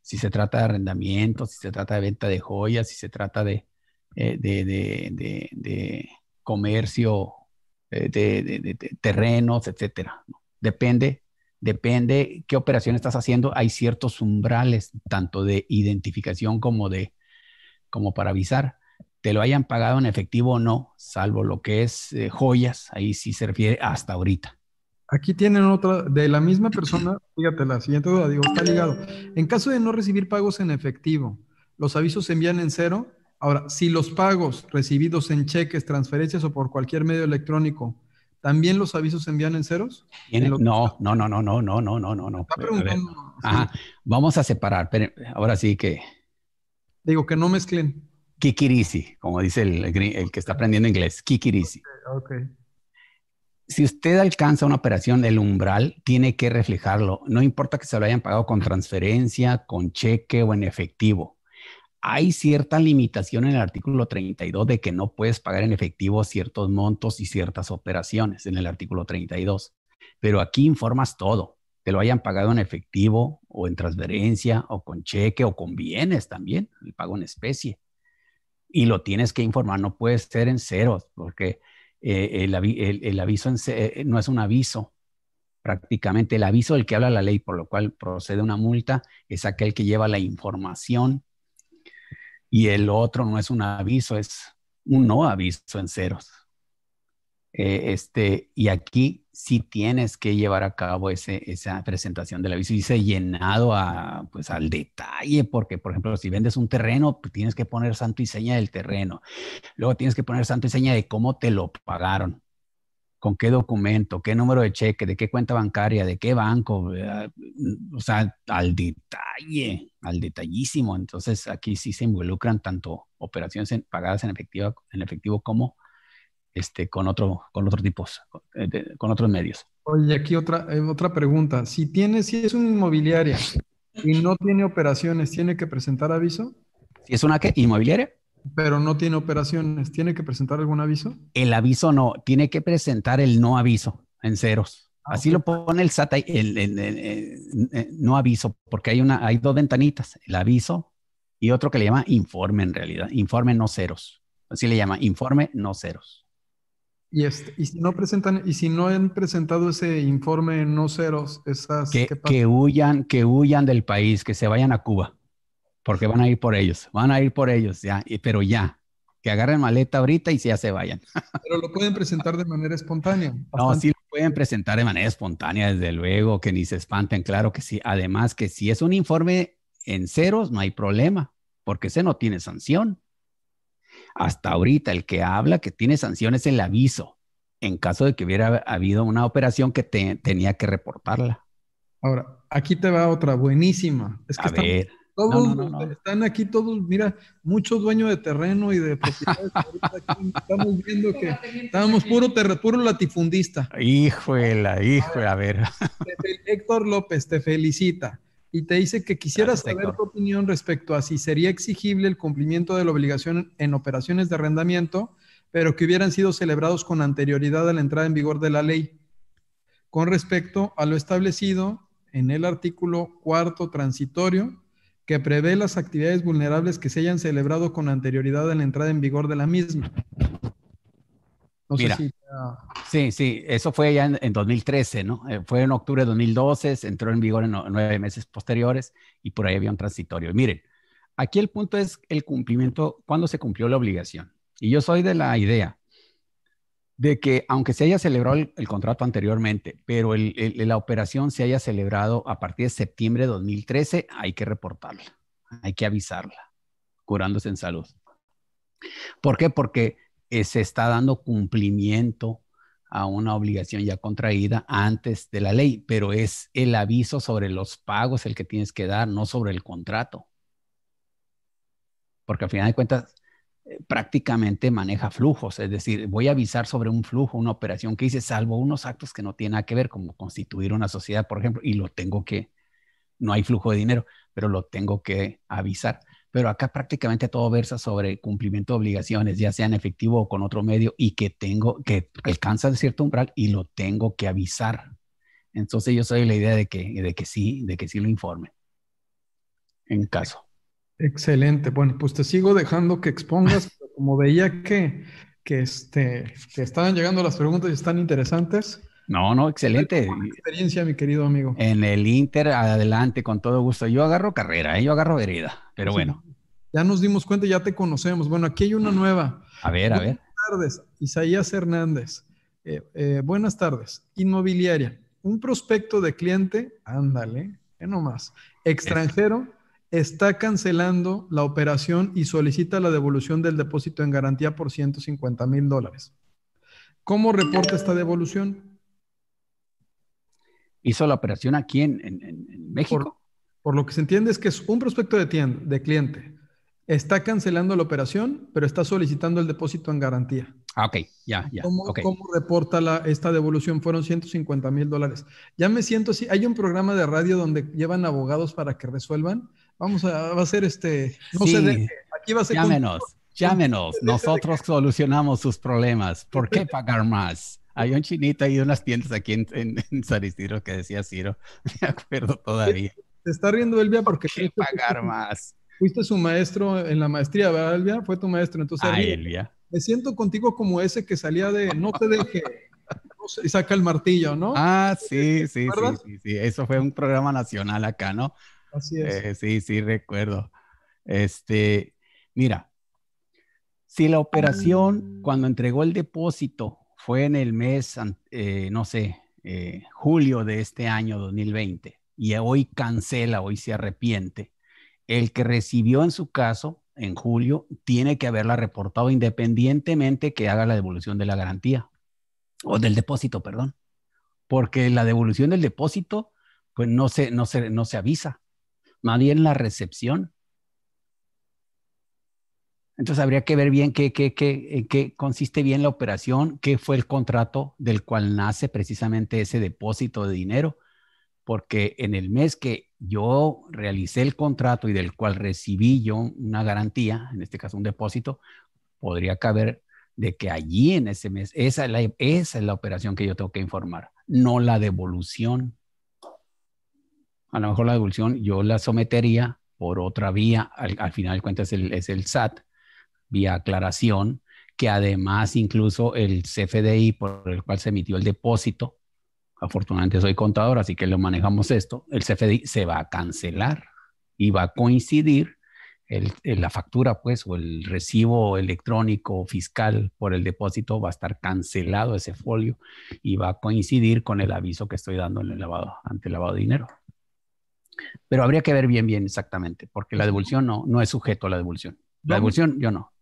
si se trata de arrendamiento, si se trata de venta de joyas, si se trata de, eh, comercio eh, de, terrenos, etcétera. Depende, depende qué operación estás haciendo. Hay ciertos umbrales, tanto de identificación como de como para avisar. Te lo hayan pagado en efectivo o no, salvo lo que es eh, joyas, ahí sí se refiere hasta ahorita. Aquí tienen otra de la misma persona. Fíjate, la siguiente duda, digo, está ligado. En caso de no recibir pagos en efectivo, los avisos se envían en cero. Ahora, si los pagos recibidos en cheques, transferencias o por cualquier medio electrónico, ¿también los avisos se envían en ceros? no, no, no, no, no, no, no, no, no, preguntando. Ajá, vamos a separar. Pero ahora sí que. Digo, que no mezclen. Kikirisi, como dice el, el que está aprendiendo inglés. Kikirisi. Ok, okay si usted alcanza una operación, el umbral tiene que reflejarlo. No importa que se lo hayan pagado con transferencia, con cheque o en efectivo. Hay cierta limitación en el artículo 32 de que no puedes pagar en efectivo ciertos montos y ciertas operaciones en el artículo 32. Pero aquí informas todo. Te lo hayan pagado en efectivo o en transferencia o con cheque o con bienes también, el pago en especie. Y lo tienes que informar, no puede ser en ceros, porque eh, el, aviso eh, no es un aviso, prácticamente el aviso del que habla la ley, por lo cual procede una multa, es aquel que lleva la información y el otro no es un aviso, es un no aviso en ceros. Eh, este, y aquí sí tienes que llevar a cabo ese, esa presentación del aviso y llenado a, pues, al detalle, porque, por ejemplo, si vendes un terreno, pues, tienes que poner santo y seña del terreno. Luego tienes que poner santo y seña de cómo te lo pagaron, con qué documento, qué número de cheque, de qué cuenta bancaria, de qué banco, eh, o sea, al detalle, al detallísimo. Entonces, aquí sí se involucran tanto operaciones pagadas en efectivo, en efectivo como este, con, otro, con otro tipos, eh, con, otros medios. Oye, aquí otra, eh, otra pregunta. Si tiene, si es una inmobiliaria y no tiene operaciones, ¿tiene que presentar aviso? Si es una inmobiliaria. Pero no tiene operaciones, ¿tiene que presentar algún aviso? El aviso no, tiene que presentar el no aviso en ceros. Ah, Así lo pone el SATA, el, el, eh, no aviso, porque hay, una, hay dos ventanitas, el aviso y otro que le llama informe en realidad, informe no ceros. Así le llama, informe no ceros. Y, si no presentan, y si no han presentado ese informe no ceros, esas que, huyan, que huyan del país, que se vayan a Cuba, porque van a ir por ellos, van a ir por ellos ya, pero ya, que agarren maleta ahorita y ya se vayan. Pero lo pueden presentar de manera espontánea. No, sí lo pueden presentar de manera espontánea, desde luego, que ni se espanten, claro que sí. Además que si es un informe en ceros, no hay problema, porque ese no tiene sanción. Hasta ahorita el que habla que tiene sanciones, el aviso, en caso de que hubiera habido una operación que tenía que reportarla. Ahora, aquí te va otra buenísima. Es que A ver. están aquí todos, mira, muchos dueños de terreno y de propiedades. estamos viendo que estamos puro, puro latifundista. Híjole, híjole, a ver. Héctor López te felicita y te dice que quisieras saber tu opinión respecto a si sería exigible el cumplimiento de la obligación en operaciones de arrendamiento, pero que hubieran sido celebrados con anterioridad a la entrada en vigor de la ley. Con respecto a lo establecido en el artículo cuarto transitorio, que prevé las actividades vulnerables que se hayan celebrado con anterioridad a la entrada en vigor de la misma. Mira, Sí, sí, eso fue ya en, 2013, ¿no? Eh, fue en octubre de 2012, entró en vigor en nueve meses posteriores y por ahí había un transitorio. miren, aquí el punto es el cumplimiento, cuándo se cumplió la obligación. Y yo soy de la idea de que aunque se haya celebrado el, contrato anteriormente, pero la operación se haya celebrado a partir de septiembre de 2013, hay que reportarla, hay que avisarla, curándose en salud. ¿Por qué? Porque eh, se está dando cumplimiento a una obligación ya contraída antes de la ley, pero es el aviso sobre los pagos el que tienes que dar, no sobre el contrato. Porque al final de cuentas, eh, prácticamente maneja flujos, es decir, voy a avisar sobre un flujo, una operación que hice, salvo unos actos que no tienen nada que ver, como constituir una sociedad, por ejemplo, y lo tengo que, no hay flujo de dinero, pero lo tengo que avisar pero acá prácticamente todo versa sobre cumplimiento de obligaciones, ya sea en efectivo o con otro medio, y que tengo, que alcanza cierto umbral y lo tengo que avisar. Entonces yo soy la idea de que, de que sí, de que sí lo informe, en caso. Excelente. Bueno, pues te sigo dejando que expongas, como veía que, que, este, que estaban llegando las preguntas y están interesantes, no, no, excelente. experiencia, mi querido amigo. En el Inter, adelante, con todo gusto. Yo agarro carrera, ¿eh? yo agarro herida, pero bueno. Ya nos dimos cuenta, ya te conocemos. Bueno, aquí hay una nueva. A ver, a ver. Buenas tardes, Isaías Hernández. Eh, eh, buenas tardes, inmobiliaria. Un prospecto de cliente, ándale, que nomás, extranjero, está cancelando la operación y solicita la devolución del depósito en garantía por 150 mil dólares. ¿Cómo reporta esta devolución? hizo la operación aquí en, México. Por, lo que se entiende es que es un prospecto de, de cliente. Está cancelando la operación, pero está solicitando el depósito en garantía. Ah, ok, ya, ya. ¿Cómo, reporta la, esta devolución? Fueron 150 mil dólares. Ya me siento así. Hay un programa de radio donde llevan abogados para que resuelvan. Vamos a, hacer este. sí. Aquí va ser. Llámenos, llámenos. Nosotros solucionamos sus problemas. ¿Por qué pagar más? Hay un chinita ahí de unas tiendas aquí en, San Isidro que decía Ciro. Me acuerdo todavía. Se está riendo Elvia porque... Que pagar más. Fuiste su maestro en la maestría, ¿verdad, Elvia? Fue tu maestro. Entonces, Elvia, Me siento contigo como ese que salía de no te deje. y saca el martillo, ¿no? Ah, sí, sí, sí, sí, Eso fue un programa nacional acá, ¿no? Así es. Eh, sí, sí, recuerdo. Este, mira, si la operación, mm. cuando entregó el depósito, fue en el mes, eh, no sé, eh, julio de este año 2020, y hoy cancela, hoy se arrepiente. El que recibió en su caso en julio tiene que haberla reportado independientemente que haga la devolución de la garantía o del depósito, perdón. Porque la devolución del depósito, pues no se, no no se avisa, más bien la recepción. Entonces habría que ver bien qué, qué, qué, en qué consiste bien la operación, qué fue el contrato del cual nace precisamente ese depósito de dinero, porque en el mes que yo realicé el contrato y del cual recibí yo una garantía, en este caso un depósito, podría caber de que allí en ese mes, esa es la, es la operación que yo tengo que informar, no la devolución. A lo mejor la devolución yo la sometería por otra vía, al, final de cuentas es el, es el SAT, vía aclaración, que además incluso el CFDI por el cual se emitió el depósito, afortunadamente soy contador, así que lo manejamos esto, el CFDI se va a cancelar y va a coincidir la factura, pues, o el recibo electrónico fiscal por el depósito va a estar cancelado ese folio y va a coincidir con el aviso que estoy dando en el lavado, ante el lavado de dinero. Pero habría que ver bien, bien exactamente, porque la pues devolución no, no es sujeto a la devolución. La devolución yo no.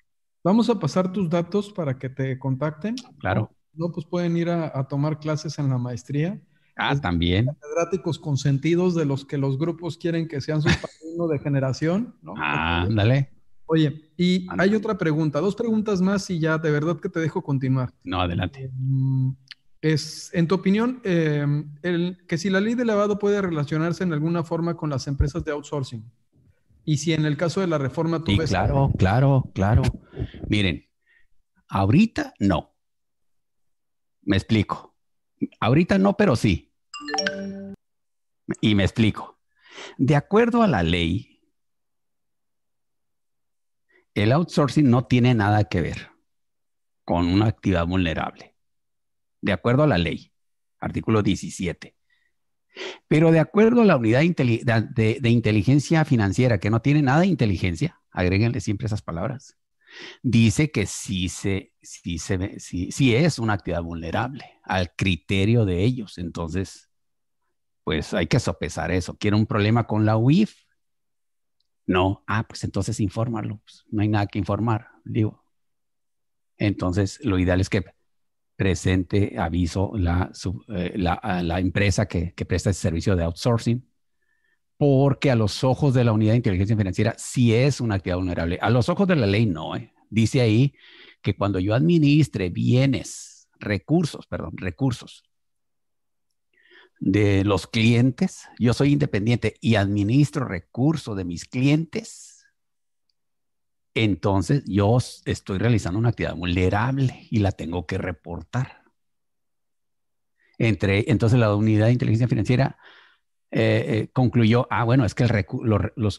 Vamos a pasar tus datos para que te contacten. Claro. No, pues pueden ir a, tomar clases en la maestría. Ah, también. Catedráticos consentidos de los que los grupos quieren que sean su padres de generación. ¿no? Ah, ándale. Oye, y hay otra pregunta, dos preguntas más y ya de verdad que te dejo continuar. No, adelante. Em, es, en tu opinión, em, el, que si la ley de lavado puede relacionarse en alguna forma con las empresas de outsourcing. Y si en el caso de la reforma tú Claro, claro, claro. Miren, ahorita no. Me explico. Ahorita no, pero sí. Y me explico. De acuerdo a la ley, el outsourcing no tiene nada que ver con una actividad vulnerable. De acuerdo a la ley, artículo 17. Pero de acuerdo a la unidad de, inteligencia financiera, que no tiene nada de inteligencia, agréguenle siempre esas palabras, dice que sí, se, se, sí, es una actividad vulnerable al criterio de ellos. Entonces, pues hay que sopesar eso. ¿Quiere un problema con la UIF? No. Ah, pues entonces informarlo. Pues, no hay nada que informar, digo. Entonces, lo ideal es que presente aviso la, eh, la, empresa que, presta ese servicio de outsourcing, porque a los ojos de la unidad de inteligencia financiera sí es una actividad vulnerable. A los ojos de la ley no. ¿eh? Dice ahí que cuando yo administre bienes, recursos, perdón, recursos de los clientes, yo soy independiente y administro recursos de mis clientes, entonces yo estoy realizando una actividad vulnerable y la tengo que reportar. Entre, entonces la unidad de inteligencia financiera eh, eh, concluyó, ah, bueno, es que el,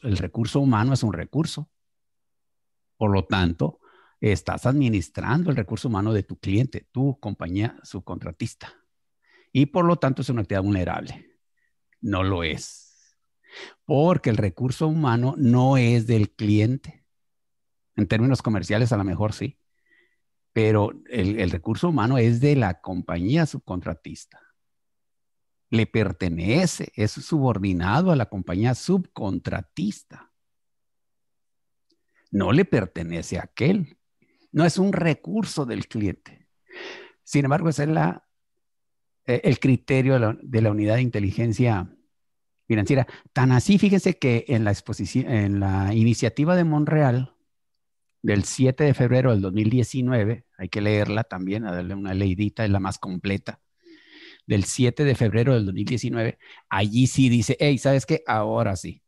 el recurso humano es un recurso. Por lo tanto, estás administrando el recurso humano de tu cliente, tu compañía subcontratista. Y por lo tanto es una actividad vulnerable. No lo es. Porque el recurso humano no es del cliente en términos comerciales, a lo mejor sí, pero el, recurso humano es de la compañía subcontratista. Le pertenece, es subordinado a la compañía subcontratista. No le pertenece a aquel. No es un recurso del cliente. Sin embargo, ese es la, eh, el criterio de la, unidad de inteligencia financiera. Tan así, fíjense que en la, exposición, en la iniciativa de Monreal, del 7 de febrero del 2019, hay que leerla también, a darle una leidita, es la más completa, del 7 de febrero del 2019, allí sí dice, hey, ¿sabes qué? Ahora sí.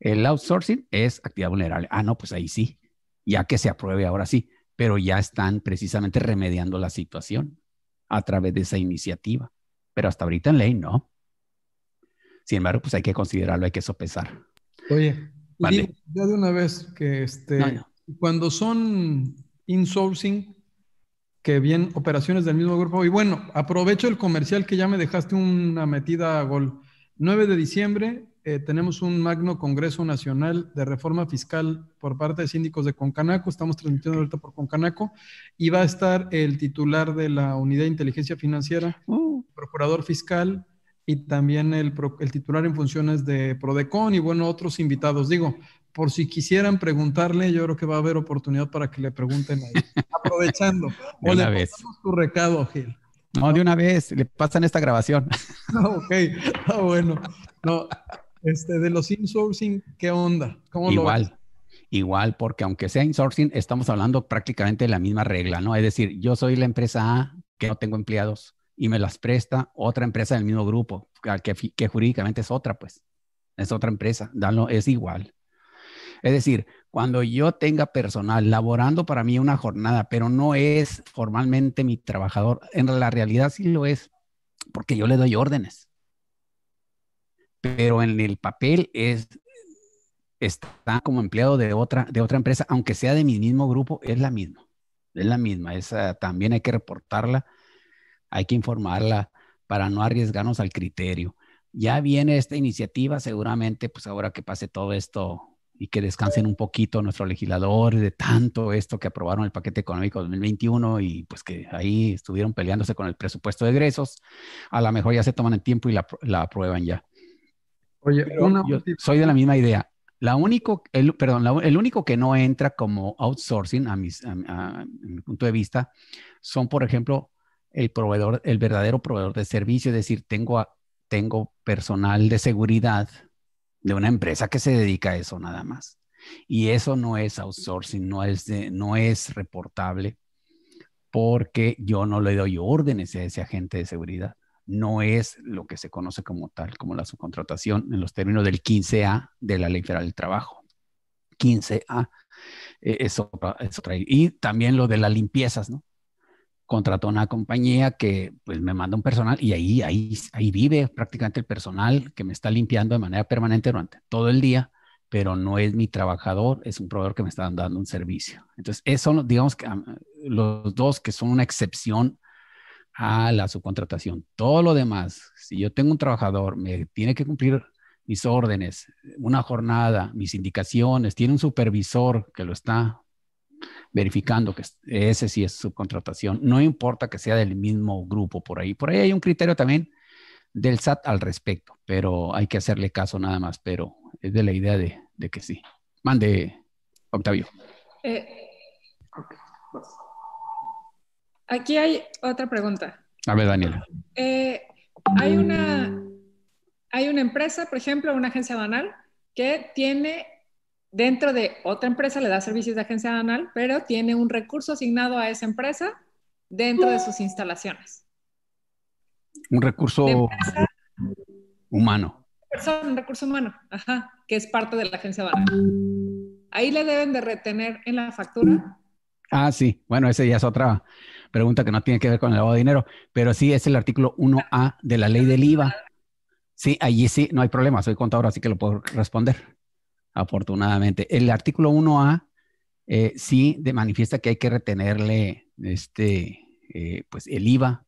El outsourcing es actividad vulnerable. Ah, no, pues ahí sí, ya que se apruebe ahora sí, pero ya están precisamente remediando la situación a través de esa iniciativa. Pero hasta ahorita en ley no. Sin embargo, pues hay que considerarlo, hay que sopesar. Oye, ya de una vez que este, cuando son insourcing, que bien operaciones del mismo grupo, y bueno, aprovecho el comercial que ya me dejaste una metida a gol. 9 de diciembre eh, tenemos un magno Congreso Nacional de Reforma Fiscal por parte de síndicos de Concanaco. Estamos transmitiendo ahorita por Concanaco. Y va a estar el titular de la Unidad de Inteligencia Financiera, uh. Procurador Fiscal, y también el, titular en funciones de Prodecon y bueno, otros invitados. Digo, por si quisieran preguntarle, yo creo que va a haber oportunidad para que le pregunten ahí. Aprovechando. o una le vez. tu recado, Gil. No, de una vez, le pasan esta grabación. Ah, ok, ah, bueno. No, este, de los insourcing, ¿qué onda? ¿Cómo Igual. Igual, porque aunque sea insourcing, estamos hablando prácticamente de la misma regla, ¿no? Es decir, yo soy la empresa A que no tengo empleados, y me las presta otra empresa del mismo grupo, que, jurídicamente es otra, pues, es otra empresa, Danlo, es igual. Es decir, cuando yo tenga personal laborando para mí una jornada, pero no es formalmente mi trabajador, en la realidad sí lo es, porque yo le doy órdenes. Pero en el papel es está como empleado de otra de otra empresa, aunque sea de mi mismo grupo, es la misma. Es la misma, esa también hay que reportarla hay que informarla para no arriesgarnos al criterio. Ya viene esta iniciativa, seguramente, pues ahora que pase todo esto y que descansen un poquito nuestros legisladores de tanto esto que aprobaron el paquete económico 2021 y pues que ahí estuvieron peleándose con el presupuesto de egresos, a lo mejor ya se toman el tiempo y la, aprueban ya. Oye, soy de la misma idea. La único, el, perdón, el único que no entra como outsourcing, a, a mi punto de vista, son, por ejemplo, el proveedor, el verdadero proveedor de servicio, es decir, tengo, tengo personal de seguridad de una empresa que se dedica a eso nada más. Y eso no es outsourcing, no es, no es reportable porque yo no le doy órdenes a ese agente de seguridad. No es lo que se conoce como tal, como la subcontratación en los términos del 15A de la Ley Federal del Trabajo. 15A eh, es otra, es Y también lo de las limpiezas, ¿no? contrató una compañía que pues me manda un personal y ahí, ahí, ahí vive prácticamente el personal que me está limpiando de manera permanente durante todo el día, pero no es mi trabajador, es un proveedor que me está dando un servicio. Entonces, esos digamos que los dos que son una excepción a la subcontratación. Todo lo demás, si yo tengo un trabajador, me tiene que cumplir mis órdenes, una jornada, mis indicaciones, tiene un supervisor que lo está verificando que ese sí es subcontratación, no importa que sea del mismo grupo por ahí. Por ahí hay un criterio también del SAT al respecto, pero hay que hacerle caso nada más, pero es de la idea de, que sí. Mande, Octavio. Eh, aquí hay otra pregunta. A ver, Daniela. Eh, hay, una, hay una empresa, por ejemplo, una agencia banal, que tiene dentro de otra empresa le da servicios de agencia banal pero tiene un recurso asignado a esa empresa dentro de sus instalaciones. Un recurso humano. un recurso humano, ajá, que es parte de la agencia banal. Ahí le deben de retener en la factura. Ah, sí. Bueno, esa ya es otra pregunta que no tiene que ver con el lavado de dinero, pero sí es el artículo 1A de la ley del IVA. Sí, allí sí, no hay problema. Soy contador, así que lo puedo responder afortunadamente. El artículo 1A eh, sí de, manifiesta que hay que retenerle este, eh, pues el IVA.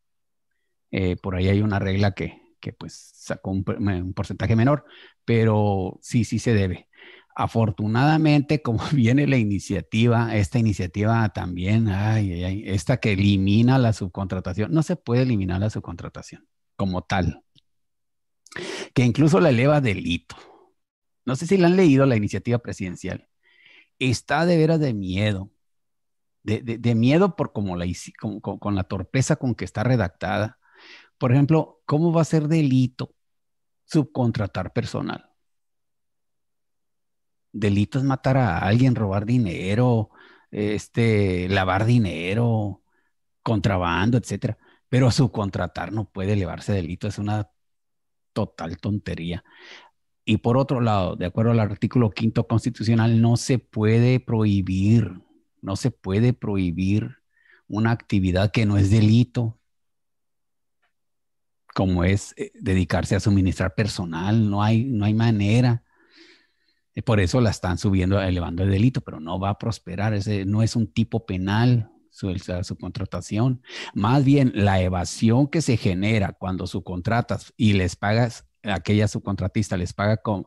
Eh, por ahí hay una regla que, pues sacó un, porcentaje menor, pero sí, sí se debe. Afortunadamente, como viene la iniciativa, esta iniciativa también, ay, esta que elimina la subcontratación, no se puede eliminar la subcontratación como tal, que incluso la eleva delito no sé si la han leído, la iniciativa presidencial, está de veras de miedo, de, miedo por como la, con, con, la torpeza con que está redactada. Por ejemplo, ¿cómo va a ser delito subcontratar personal? delito es matar a alguien, robar dinero, este, lavar dinero, contrabando, etcétera. Pero subcontratar no puede elevarse delito, es una total tontería. Y por otro lado, de acuerdo al artículo quinto constitucional, no se puede prohibir, no se puede prohibir una actividad que no es delito, como es eh, dedicarse a suministrar personal, no hay, no hay manera. Por eso la están subiendo, elevando el delito, pero no va a prosperar, ese no es un tipo penal su, su contratación. Más bien, la evasión que se genera cuando subcontratas y les pagas aquella subcontratista les paga con,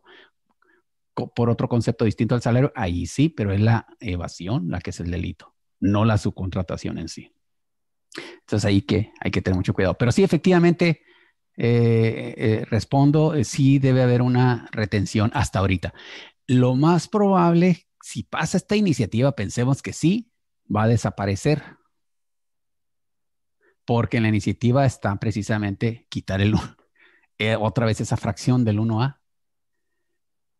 por otro concepto distinto al salario, ahí sí, pero es la evasión la que es el delito, no la subcontratación en sí. Entonces ahí que hay que tener mucho cuidado. Pero sí, efectivamente, eh, eh, respondo, eh, sí debe haber una retención hasta ahorita. Lo más probable, si pasa esta iniciativa, pensemos que sí, va a desaparecer. Porque en la iniciativa está precisamente quitar el, Eh, otra vez esa fracción del 1A,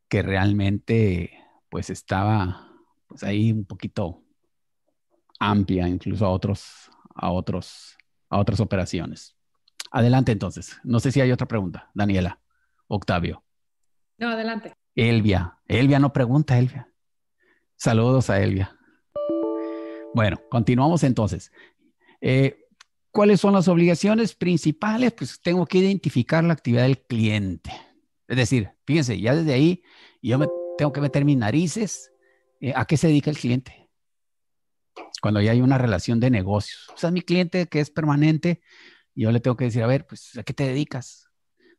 que realmente pues estaba pues ahí un poquito amplia incluso a otros, a otros, a otras operaciones. Adelante entonces. No sé si hay otra pregunta, Daniela, Octavio. No, adelante. Elvia. Elvia no pregunta, Elvia. Saludos a Elvia. Bueno, continuamos entonces. Eh, ¿Cuáles son las obligaciones principales? Pues tengo que identificar la actividad del cliente. Es decir, fíjense, ya desde ahí yo me tengo que meter mis narices eh, a qué se dedica el cliente. Cuando ya hay una relación de negocios. O sea, mi cliente que es permanente, yo le tengo que decir, a ver, pues, ¿a qué te dedicas?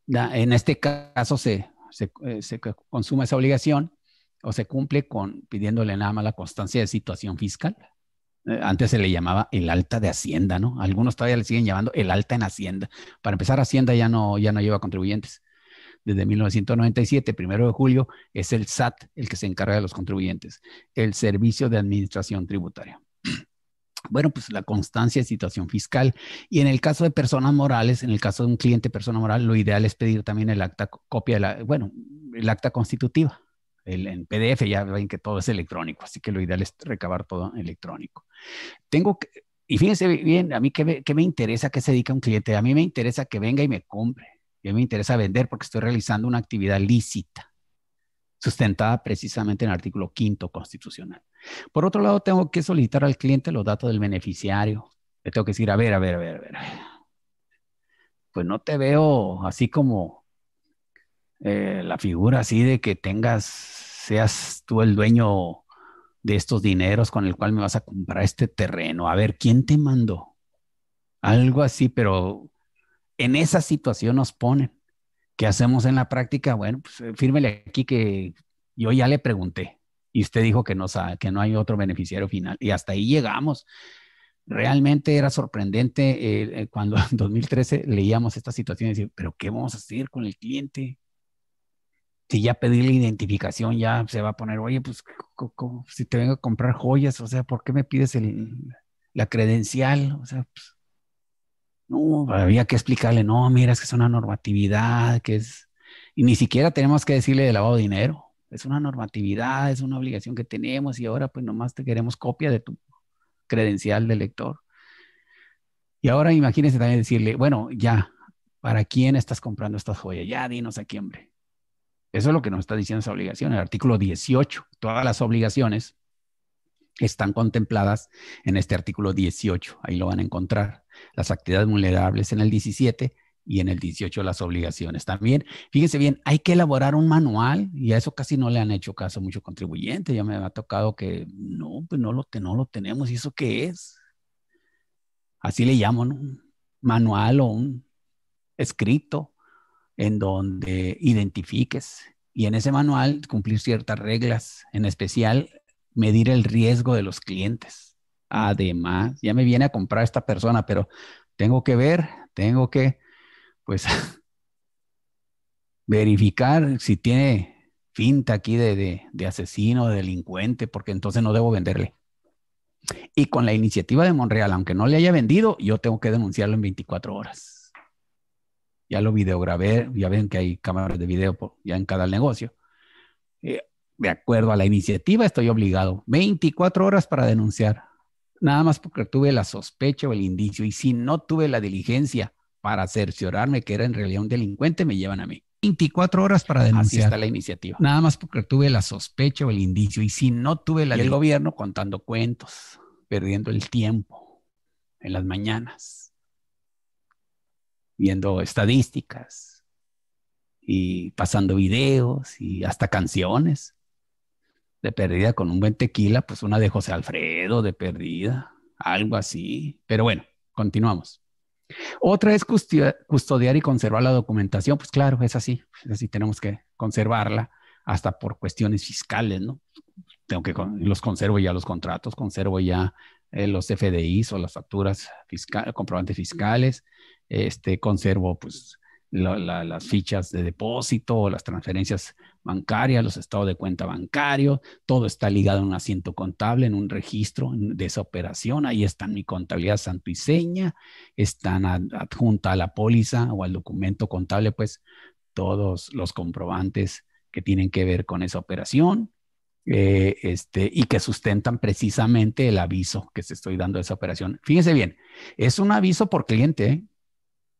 en este caso se, se, eh, esa obligación o se cumple con pidiéndole nada más la constancia de situación fiscal. Eh, antes se le llamaba el alta de Hacienda, ¿no? Algunos todavía le siguen llamando el alta en Hacienda. Para empezar, Hacienda ya no, ya no lleva contribuyentes. Desde 1997, primero de julio, es el SAT el que se encarga de los contribuyentes, el Servicio de Administración Tributaria. Bueno, pues la constancia de situación fiscal. Y en el caso de personas morales, en el caso de un cliente persona moral, lo ideal es pedir también el acta, copia de la, bueno, el acta constitutiva. en PDF ya ven que todo es electrónico, así que lo ideal es recabar todo electrónico. Tengo que, y fíjense bien, a mí qué me, interesa que se dedica un cliente. A mí me interesa que venga y me compre. A mí me interesa vender porque estoy realizando una actividad lícita, sustentada precisamente en el artículo quinto constitucional. Por otro lado, tengo que solicitar al cliente los datos del beneficiario. Le tengo que decir, a ver, a ver, a ver, a ver. Pues no te veo así como eh, la figura así de que tengas, seas tú el dueño de estos dineros con el cual me vas a comprar este terreno. A ver, ¿quién te mandó? Algo así, pero en esa situación nos ponen. ¿Qué hacemos en la práctica? Bueno, pues eh, fírmele aquí que yo ya le pregunté y usted dijo que no, que no hay otro beneficiario final y hasta ahí llegamos. Realmente era sorprendente eh, eh, cuando en 2013 leíamos esta situación y decíamos, pero ¿qué vamos a hacer con el cliente? si ya la identificación ya se va a poner, oye, pues si te vengo a comprar joyas, o sea, ¿por qué me pides la credencial? O sea, pues, no, había que explicarle, no, mira, es que es una normatividad, que es, y ni siquiera tenemos que decirle de lavado de dinero, es una normatividad, es una obligación que tenemos y ahora pues nomás te queremos copia de tu credencial de lector. Y ahora imagínense también decirle, bueno, ya, ¿para quién estás comprando estas joyas? Ya dinos a quién, hombre. Eso es lo que nos está diciendo esa obligación. El artículo 18, todas las obligaciones están contempladas en este artículo 18. Ahí lo van a encontrar. Las actividades vulnerables en el 17 y en el 18 las obligaciones. También, fíjense bien, hay que elaborar un manual y a eso casi no le han hecho caso mucho contribuyente. Ya me ha tocado que no, pues no lo, no tenemos. ¿Y eso qué es? Así le llaman ¿no? Manual o un escrito en donde identifiques y en ese manual cumplir ciertas reglas, en especial medir el riesgo de los clientes. Además, ya me viene a comprar esta persona, pero tengo que ver, tengo que, pues, verificar si tiene finta aquí de, de asesino, de delincuente, porque entonces no debo venderle. Y con la iniciativa de Monreal, aunque no le haya vendido, yo tengo que denunciarlo en 24 horas ya lo videograbé, ya ven que hay cámaras de video ya en cada negocio. de acuerdo a la iniciativa estoy obligado, 24 horas para denunciar, nada más porque tuve la sospecha o el indicio y si no tuve la diligencia para cerciorarme que era en realidad un delincuente, me llevan a mí. 24 horas para denunciar. Así está la iniciativa. Nada más porque tuve la sospecha o el indicio y si no tuve la... diligencia, el gobierno contando cuentos, perdiendo el tiempo en las mañanas viendo estadísticas y pasando videos y hasta canciones. De perdida con un buen tequila, pues una de José Alfredo, de perdida, algo así. Pero bueno, continuamos. Otra es custodiar y conservar la documentación. Pues claro, es así, es así, tenemos que conservarla hasta por cuestiones fiscales, ¿no? Tengo que los conservo ya los contratos, conservo ya eh, los FDIs o las facturas fiscales, comprobantes fiscales, este, conservo pues las fichas de depósito las transferencias bancarias, los estados de cuenta bancario, todo está ligado a un asiento contable, en un registro de esa operación, ahí está mi contabilidad santo están adjunta a la póliza o al documento contable, pues todos los comprobantes que tienen que ver con esa operación, eh, este, y que sustentan precisamente el aviso que se estoy dando de esa operación. Fíjense bien, es un aviso por cliente, ¿eh?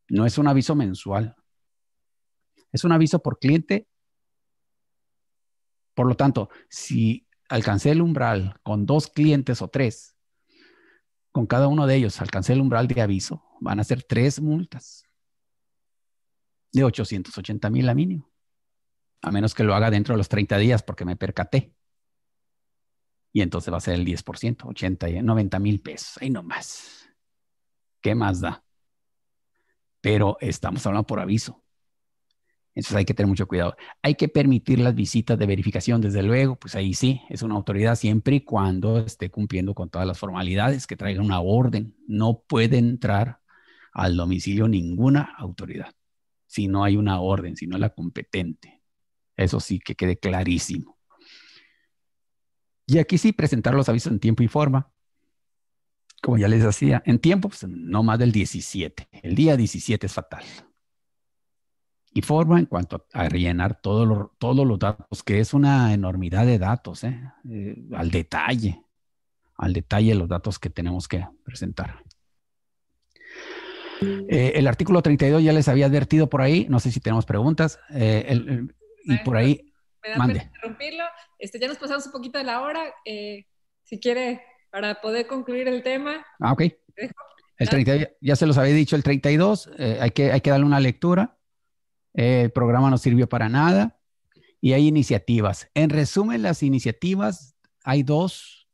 No es un aviso mensual. Es un aviso por cliente. Por lo tanto, si alcancé el umbral con dos clientes o tres, con cada uno de ellos alcancé el umbral de aviso, van a ser tres multas de 880 mil a mínimo. A menos que lo haga dentro de los 30 días porque me percaté. Y entonces va a ser el 10%, 80, 90 mil pesos. Ahí nomás. ¿Qué más da? pero estamos hablando por aviso. Entonces hay que tener mucho cuidado. Hay que permitir las visitas de verificación, desde luego, pues ahí sí, es una autoridad siempre y cuando esté cumpliendo con todas las formalidades, que traiga una orden. No puede entrar al domicilio ninguna autoridad si no hay una orden, si no es la competente. Eso sí, que quede clarísimo. Y aquí sí, presentar los avisos en tiempo y forma como ya les decía, en tiempo, pues, no más del 17. El día 17 es fatal. Y forma en cuanto a rellenar todos los, todos los datos, que es una enormidad de datos, ¿eh? Eh, al detalle, al detalle los datos que tenemos que presentar. Eh, el artículo 32 ya les había advertido por ahí, no sé si tenemos preguntas, y por ahí... Me da mande. interrumpirlo, este, ya nos pasamos un poquito de la hora, si quiere para poder concluir el tema. Ah, ok. El 30, ya se los había dicho, el 32, eh, hay, que, hay que darle una lectura. el programa no sirvió para nada. Y hay iniciativas. En resumen, las iniciativas, hay dos,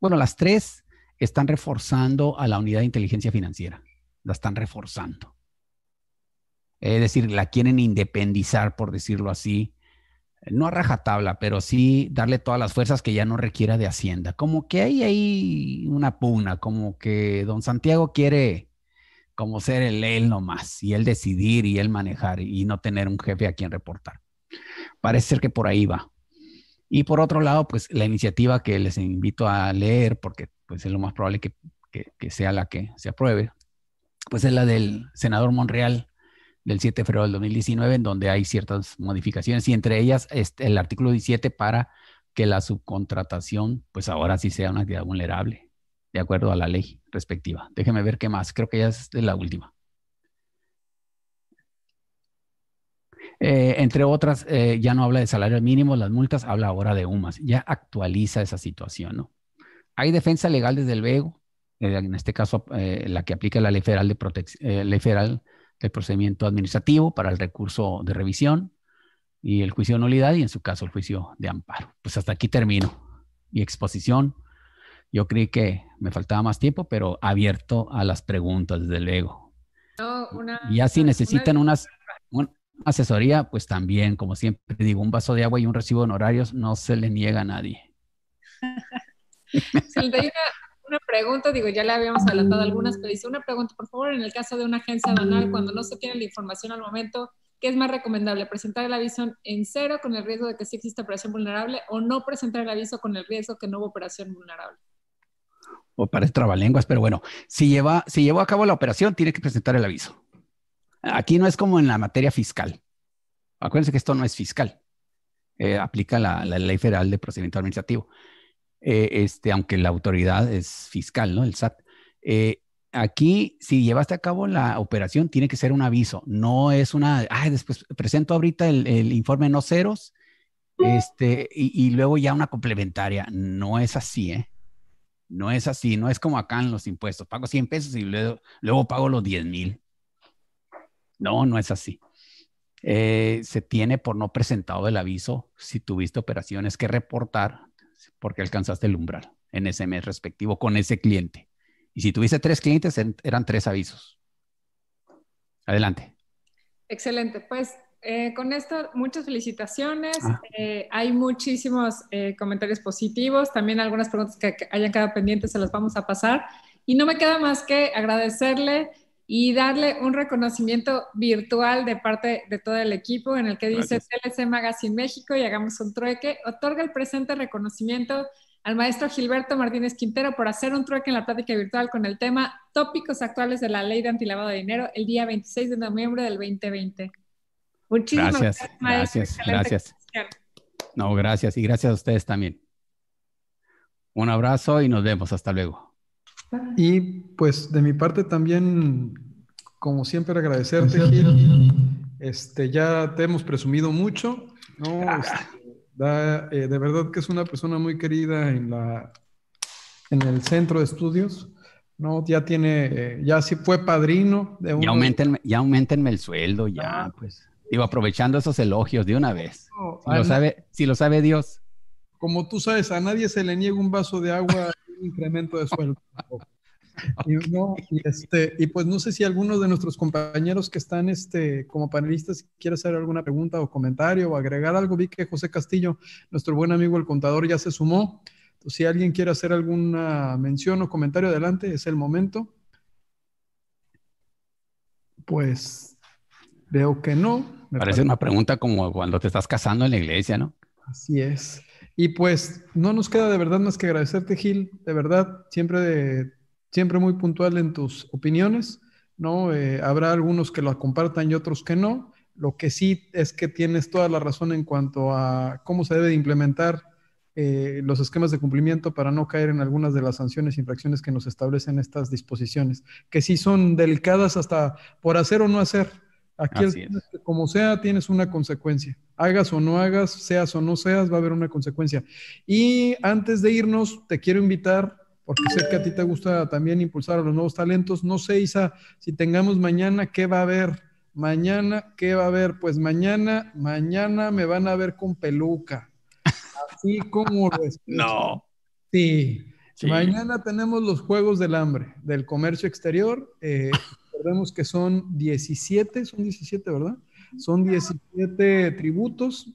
bueno, las tres están reforzando a la unidad de inteligencia financiera. La están reforzando. Es decir, la quieren independizar, por decirlo así, no a rajatabla, pero sí darle todas las fuerzas que ya no requiera de Hacienda. Como que hay ahí una pugna, como que don Santiago quiere como ser el él nomás, y él decidir y él manejar y no tener un jefe a quien reportar. Parece ser que por ahí va. Y por otro lado, pues la iniciativa que les invito a leer, porque pues es lo más probable que, sea la que se apruebe, pues es la del senador Monreal, del 7 de febrero del 2019, en donde hay ciertas modificaciones y entre ellas este, el artículo 17 para que la subcontratación, pues ahora sí sea una actividad vulnerable, de acuerdo a la ley respectiva. Déjeme ver qué más, creo que ya es la última. Eh, entre otras, eh, ya no habla de salario mínimo, las multas, habla ahora de UMAS, ya actualiza esa situación, ¿no? Hay defensa legal desde el BEGO, eh, en este caso la que aplica la ley federal de protección, ley federal el procedimiento administrativo para el recurso de revisión y el juicio de nulidad y en su caso el juicio de amparo. Pues hasta aquí termino mi exposición. Yo creí que me faltaba más tiempo, pero abierto a las preguntas, desde luego. y así ya si necesitan una, asesoría, pues también, como siempre digo, un vaso de agua y un recibo de honorarios no se le niega a nadie. una pregunta, digo, ya le habíamos adelantado algunas, pero dice una pregunta, por favor, en el caso de una agencia banal, cuando no se tiene la información al momento, ¿qué es más recomendable? ¿Presentar el aviso en cero con el riesgo de que sí existe operación vulnerable o no presentar el aviso con el riesgo que no hubo operación vulnerable? O parece trabalenguas, pero bueno, si lleva, si llevó a cabo la operación, tiene que presentar el aviso. Aquí no es como en la materia fiscal. Acuérdense que esto no es fiscal. Eh, aplica la, ley federal de procedimiento administrativo. Eh, este, aunque la autoridad es fiscal, ¿no? El SAT. Eh, aquí, si llevaste a cabo la operación, tiene que ser un aviso, no es una, ah, después presento ahorita el, el informe no ceros, este, y, luego ya una complementaria. No es así, ¿eh? No es así, no es como acá en los impuestos. Pago 100 pesos y luego, pago los 10 mil. No, no es así. Eh, se tiene por no presentado el aviso si tuviste operaciones que reportar porque alcanzaste el umbral en ese mes respectivo con ese cliente. Y si tuviese tres clientes, eran tres avisos. Adelante. Excelente. Pues eh, con esto, muchas felicitaciones. Ah. Eh, hay muchísimos eh, comentarios positivos. También algunas preguntas que hayan quedado pendientes se las vamos a pasar. Y no me queda más que agradecerle y darle un reconocimiento virtual de parte de todo el equipo en el que dice TLC Magazine México y hagamos un trueque. Otorga el presente reconocimiento al maestro Gilberto Martínez Quintero por hacer un trueque en la plática virtual con el tema Tópicos actuales de la ley de antilavado de dinero el día 26 de noviembre del 2020. Muchísimas gracias. gracias. gracias. No, gracias y gracias a ustedes también. Un abrazo y nos vemos. Hasta luego. Y pues de mi parte también, como siempre, agradecerte, Este, ya te hemos presumido mucho, ¿no? Ah. Este, eh, de verdad que es una persona muy querida en, la, en el centro de estudios. No, ya tiene, eh, ya sí fue padrino de un... Ya aumentenme, ya el sueldo, ya, ah. pues. Digo, aprovechando esos elogios de una vez. lo sabe, si lo sabe Dios. Como tú sabes, a nadie se le niega un vaso de agua incremento de sueldo. Y, este, y pues no sé si alguno de nuestros compañeros que están este, como panelistas quiere hacer alguna pregunta o comentario o agregar algo. Vi que José Castillo, nuestro buen amigo el contador, ya se sumó. Entonces, si alguien quiere hacer alguna mención o comentario, adelante, es el momento. Pues veo que no. Me parece, una pregunta como cuando te estás casando en la iglesia, ¿no? Así es. Y pues no nos queda de verdad más que agradecerte, Gil, de verdad, siempre, siempre muy puntual en tus opiniones, ¿no? Eh, habrá algunos que lo compartan y otros que no. Lo que sí es que tienes toda la razón en cuanto a cómo se debe implementar eh, los esquemas de cumplimiento para no caer en algunas de las sanciones e infracciones que nos establecen estas disposiciones, que sí son delicadas hasta por hacer o no hacer, Aquí, como sea, tienes una consecuencia. Hagas o no hagas, seas o no seas, va a haber una consecuencia. Y antes de irnos, te quiero invitar, porque sé que a ti te gusta también impulsar a los nuevos talentos. No sé, Isa, si tengamos mañana, ¿qué va a haber? Mañana, ¿qué va a haber? Pues mañana, mañana me van a ver con peluca. Así como No. Sí. Mañana tenemos los Juegos del Hambre del Comercio Exterior. Eh, Recordemos que son 17, son 17, ¿verdad? Son 17 tributos.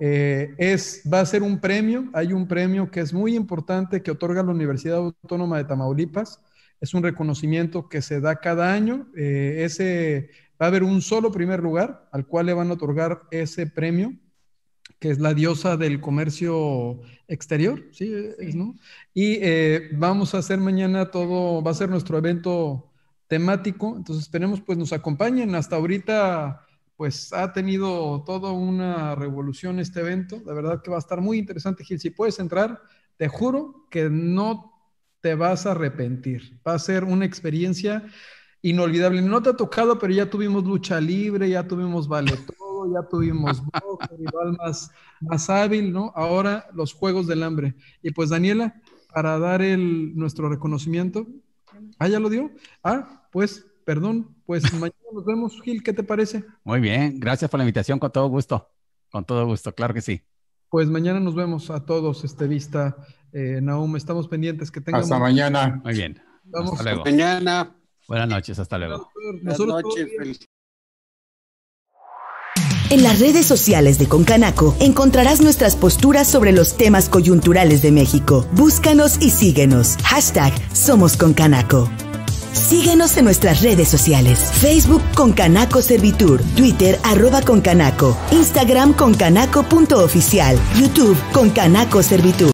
Eh, es, va a ser un premio, hay un premio que es muy importante que otorga la Universidad Autónoma de Tamaulipas. Es un reconocimiento que se da cada año. Eh, ese, va a haber un solo primer lugar al cual le van a otorgar ese premio que es la diosa del comercio exterior, ¿sí? Y eh, vamos a hacer mañana todo, va a ser nuestro evento temático. Entonces esperemos pues nos acompañen. Hasta ahorita pues ha tenido toda una revolución este evento. De verdad que va a estar muy interesante, Gil. Si puedes entrar, te juro que no te vas a arrepentir. Va a ser una experiencia inolvidable. No te ha tocado, pero ya tuvimos lucha libre, ya tuvimos vale todo, ya tuvimos rival más, hábil, ¿no? Ahora los Juegos del Hambre. Y pues Daniela, para dar nuestro reconocimiento, Ah, ya lo dio. Ah, pues, perdón, pues mañana nos vemos, Gil, ¿qué te parece? Muy bien, gracias por la invitación, con todo gusto, con todo gusto, claro que sí. Pues mañana nos vemos a todos, este vista, eh, Naum, estamos pendientes, que tengamos... Hasta mañana. Muy bien, Vamos. hasta mañana. Buenas noches, hasta luego. Buenas noches. En las redes sociales de Concanaco encontrarás nuestras posturas sobre los temas coyunturales de México. Búscanos y síguenos. Hashtag Somos Concanaco. Síguenos en nuestras redes sociales. Facebook con Canaco Servitur, Twitter arroba con Canaco, Instagram con Canaco.oficial, YouTube con Canaco Servitur.